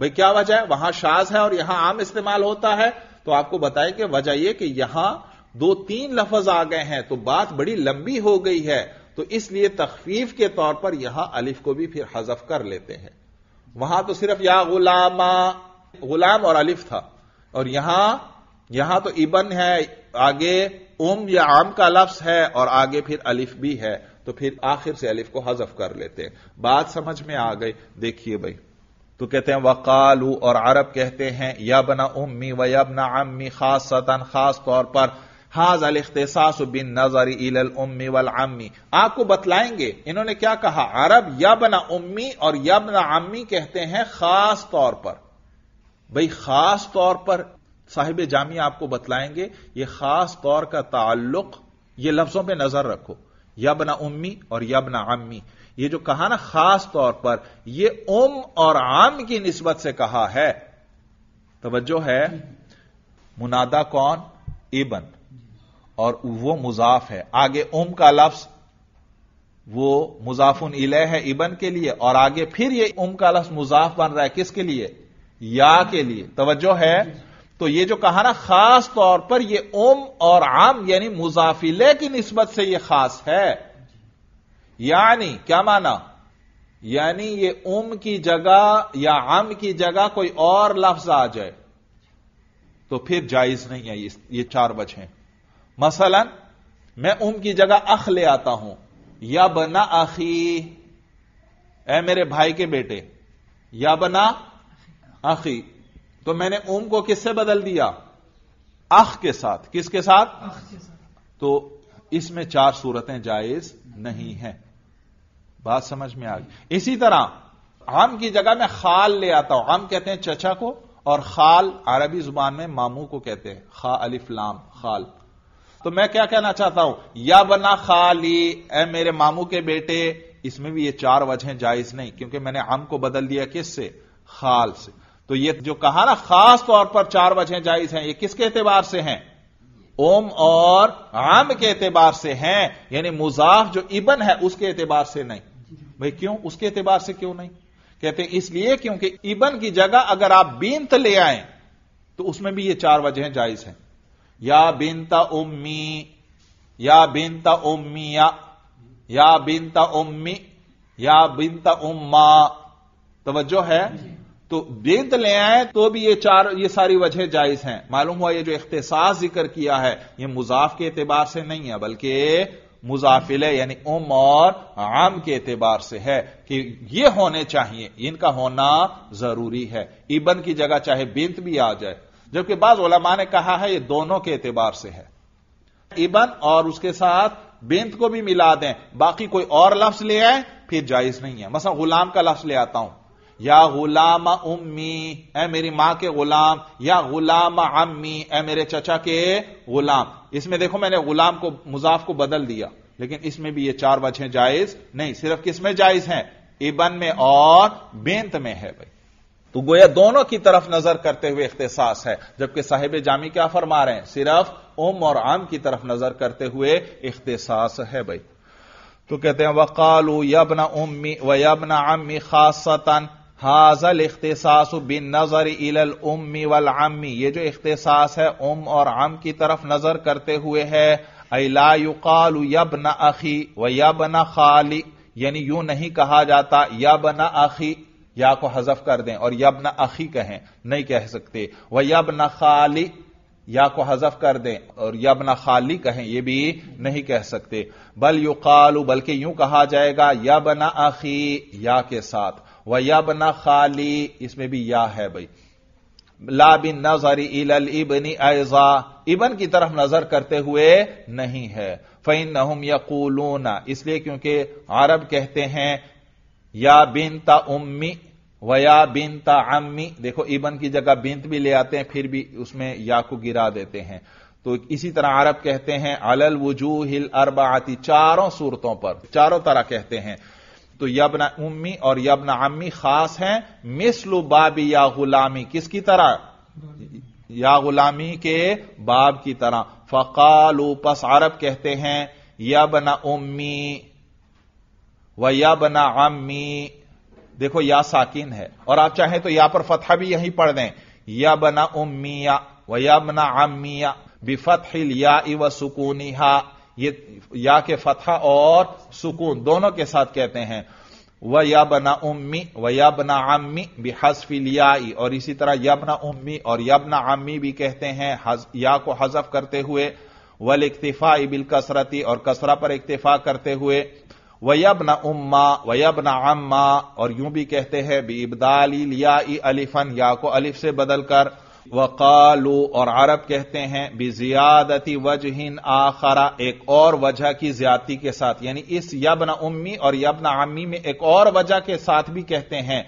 भाई क्या वजह है वहां शाज है और यहां आम इस्तेमाल होता है तो आपको बताएं कि वजह यह कि यहां दो तीन लफज आ गए हैं तो बात बड़ी लंबी हो गई है तो इसलिए तखफीफ के तौर पर यहां अलिफ को भी फिर हजफ कर लेते हैं वहां तो सिर्फ या गुलामा गुलाम और अलिफ था और यहां यहां तो इबन है आगे उम या आम का लफ्स है और आगे फिर अलिफ भी है तो फिर आखिर से अलिफ को हजफ कर लेते हैं बात समझ में आ गई देखिए भाई तो कहते हैं वकालू और अरब कहते हैं या बना उम्मी व यबना अम्मी खास सतन खास तौर पर हाज अल अख्तसास बिन नजर इल उम्मी वल अम्मी आपको बतलाएंगे इन्होंने क्या कहा अरब यबना उम्मी और यबना अम्मी कहते हैं खास तौर पर भाई खास तौर पर साहिब जामी आपको बतलाएंगे ये खास तौर का ताल्लुक ये लफ्जों पर नजर रखो यबना उम्मी और यबना अम्मी ये जो कहा ना खास तौर पर ये उम और आम की नस्बत से कहा है तोज्जो है मुनादा कौन इबन और वो मुजाफ है आगे उम का लफ्ज वो मुजाफुन इले है इबन के लिए और आगे फिर ये उम का लफ्ज मुजाफ बन रहा है किसके लिए या के लिए तोज्जो है तो ये जो कहा ना खास तौर पर ये ओम और आम यानी मुजाफिले की नस्बत से ये खास है यानी क्या माना यानी ये उम की जगह या आम की जगह कोई और लफ्ज आ जाए तो फिर जायज नहीं है ये, ये चार बचे मसलन मैं उम की जगह अख ले आता हूं या बना आखी ए मेरे भाई के बेटे या बना आखी तो मैंने ओम को किससे बदल दिया अख के साथ किसके साथ? तो इसमें चार सूरतें जायज नहीं है बात समझ में आ गई इसी तरह आम की जगह मैं खाल ले आता हूं आम कहते हैं चचा को और खाल अरबी जुबान में मामू को कहते हैं खा लाम खाल तो मैं क्या कहना चाहता हूं या बना खाली ए मेरे मामू के बेटे इसमें भी ये चार वजह जायज नहीं क्योंकि मैंने आम को बदल दिया किससे खाल से तो ये जो कहा ना खास तौर पर चार वजह जायज हैं ये किसके एतबार से हैं ओम और आम के एतबार से हैं यानी मुजाफ जो इबन है उसके एतबार से नहीं भाई क्यों उसके एतबार से क्यों नहीं कहते इसलिए क्योंकि इबन की जगह अगर आप बिंत ले आए तो उसमें भी ये चार वजहें जायज हैं या बिनता उम्मी या बिनता उम्मिया या बिनता उम्मी या बिनता उम्मा तवज्जो है तो वेद ले आए तो भी ये चार ये सारी वजह जायज हैं मालूम हुआ ये जो इख्तिसास जिक्र किया है ये मुजाफ के एतबार से नहीं है बल्कि मुजाफिल यानी उम और आम के एतबार से है कि ये होने चाहिए इनका होना जरूरी है इबन की जगह चाहे बिंत भी आ जाए जबकि बाज ओलमा ने कहा है ये दोनों के एतबार से है इबन और उसके साथ बिंत को भी मिला दें बाकी कोई और लफ्ज ले आए फिर जायज नहीं है मसा गुलाम का लफ्ज ले आता हूं या गुलाम उम्मी ए मेरी मां के गुलाम या गुलाम अम्मी ए मेरे चचा के गुलाम इसमें देखो मैंने गुलाम को मुजाफ को बदल दिया लेकिन इसमें भी ये चार वजहें जायज नहीं सिर्फ किसमें जायज हैं इबन में और बेंत में है भाई तो गोया दोनों की तरफ नजर करते हुए इख्तिसास है जबकि साहिब जामी क्या फरमा रहे हैं सिर्फ उम और आम की तरफ नजर करते हुए इख्तिसास है भाई तो कहते हैं वकालू यबना उम्मी व यबना अम्मी खासतन हाजल इख्तिसास बिन नजर इलल उम्मी वल आमी ये जो इख्तिसास है उम और आम की तरफ नजर करते हुए है अला युकाल यब न अखी व यब न खाली यानी यूं नहीं कहा जाता यब न अखी या को हजफ कर दें और यब न अखी कहें नहीं कह सकते व यब न खाली या को हजफ कर दें और यब न खाली कहें यह भी नहीं कह सकते बल युकालू बल्कि यूं कहा जाएगा यब न अखी या के साथ व या बना खाली इसमें भी या है भाई ला बिन नजर इल इबनी ऐजा इबन की तरफ नजर करते हुए नहीं है फ़ैन नहुम यकूलूना इसलिए क्योंकि अरब कहते हैं या बिन ता उम्मी व या बिन ता अम्मी देखो इबन की जगह बिंत भी ले आते हैं फिर भी उसमें या को गिरा देते हैं तो इसी तरह अरब कहते हैं अलल अरबा अरबाती चारों सूरतों पर चारों तरह कहते हैं तो यबन उम्मी और यबन अम्मी खास हैं मिसलु बाबी या गुलामी किसकी तरह या गुलामी के बाब की तरह फकालू पस अरब कहते हैं यबन उम्मी व यबन अम्मी देखो या साकिन है और आप चाहें तो यहां पर फतहा भी यहीं पढ़ दें यबन उम्मिया व यबन अम्मिया बिफत या इव सुकूनिहा ये या के फतहा और सुकून दोनों के साथ कहते हैं व या बना उम्मी व या बना आम्मी बिहसफी लियाई और इसी तरह यबना उम्मी और यबना आम्मी भी कहते हैं या को हजफ करते हुए वल इक्तफा इबिल कसरती और कसरा पर इक्तफा करते हुए व ना उम्मा व ना आम्मा और यूं भी कहते हैं बी इबदाली लिया अलिफन या को अलिफ से बदलकर वकालू और अरब कहते हैं बिजियादती वजहिन आखरा एक और वजह की ज्यादती के साथ यानी इस यबन उम्मी और यबन आमी में एक और वजह के साथ भी कहते हैं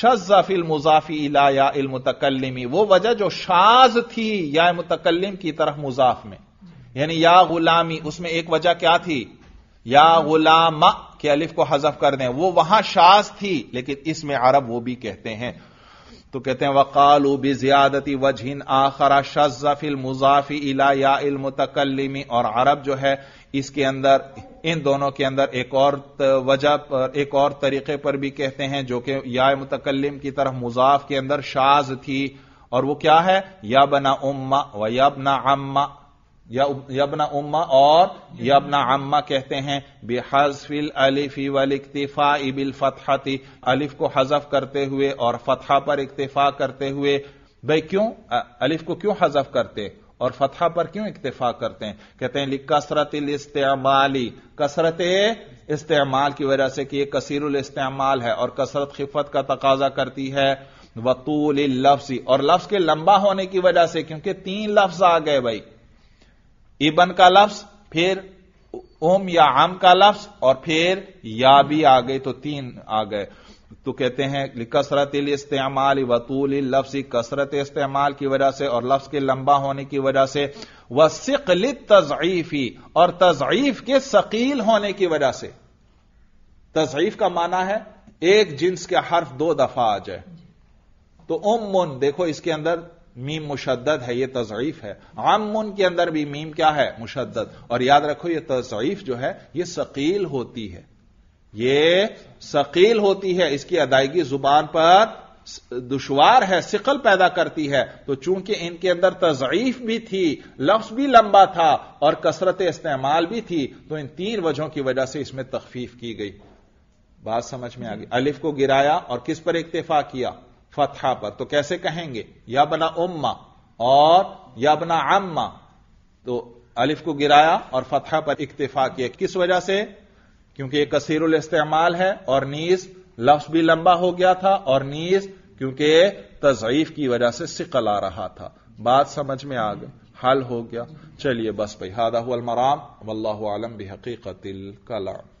शजफिल मुजाफी इला या इलमतकलमी वो वजह जो शाज थी या मुतकलम की तरफ मुजाफ में यानी या गुलामी उसमें एक वजह क्या थी या गुलाम के अलिफ को हजफ कर दें वो वहां शाज थी लेकिन इसमें अरब वो भी कहते हैं तो कहते हैं वकालू बि ज्यादती वजहिन आखरा शजाफिल मुजाफी इला या इलमतकलमी और अरब जो है इसके अंदर इन दोनों के अंदर एक और वजह पर एक और तरीके पर भी कहते हैं जो कि या मुतकलम की तरफ मुजाफ के अंदर शाज थी और वो क्या है या बना उम्मा व या बना अम्मा यबना उम्मा और यबना अम्मा कहते हैं बेहजफिल अलिफी वल इकतफा इबिल फतहती अलिफ को हजफ करते हुए और फतहा पर इकतफा करते हुए भाई क्यों अलिफ को क्यों हजफ करते और फतहा पर क्यों इकतफा करते हैं कहते हैं कसरत इस्तेमाली कसरत इस्तेमाल की वजह से कि यह कसीरुल इस्तेमाल है और कसरत खिफत का तकाजा करती है वतूल लफ्जी और लफ्ज के लंबा होने की वजह से क्योंकि तीन लफ्ज आ गए भाई इबन का लफ्ज फिर ओम या आम का लफ्ज और फिर या भी आ गए तो तीन आ गए तो कहते हैं कसरत इस्तेमाल वतूल लफ्स कसरत इस्तेमाल की वजह से और लफ्ज के लंबा होने की वजह से वह सिकल तजीफी और तजीफ के शकील होने की वजह से तजीफ का माना है एक जिन्स के हर्फ दो दफा आ जाए तो उम मुन देखो इसके अंदर मीम मुशद है यह तजयीफ है मुन के अंदर भी मीम क्या है मुशद और याद रखो यह तजयीफ जो है यह शकील होती है यह शकील होती है इसकी अदायगी जुबान पर दुशवार है सिकल पैदा करती है तो चूंकि इनके अंदर तजयीफ भी थी लफ्ज भी लंबा था और कसरत इस्तेमाल भी थी तो इन तीन वजहों की वजह से इसमें तखफीफ की गई बात समझ में आ गई अलिफ को गिराया और किस पर इक्तफा किया फतहा पर तो कैसे कहेंगे या बना उम्मा और या बना अम्मा तो अलिफ को गिराया और फतहा पर इक्तफा किया किस वजह से क्योंकि यह कसीरुल इस्तेमाल है और नीज लफ्ज भी लंबा हो गया था और नीज क्योंकि तजयीफ की वजह से सिकल आ रहा था बात समझ में आ गई हल हो गया चलिए बस भाई हादा मराम वल्लाम भी कलाम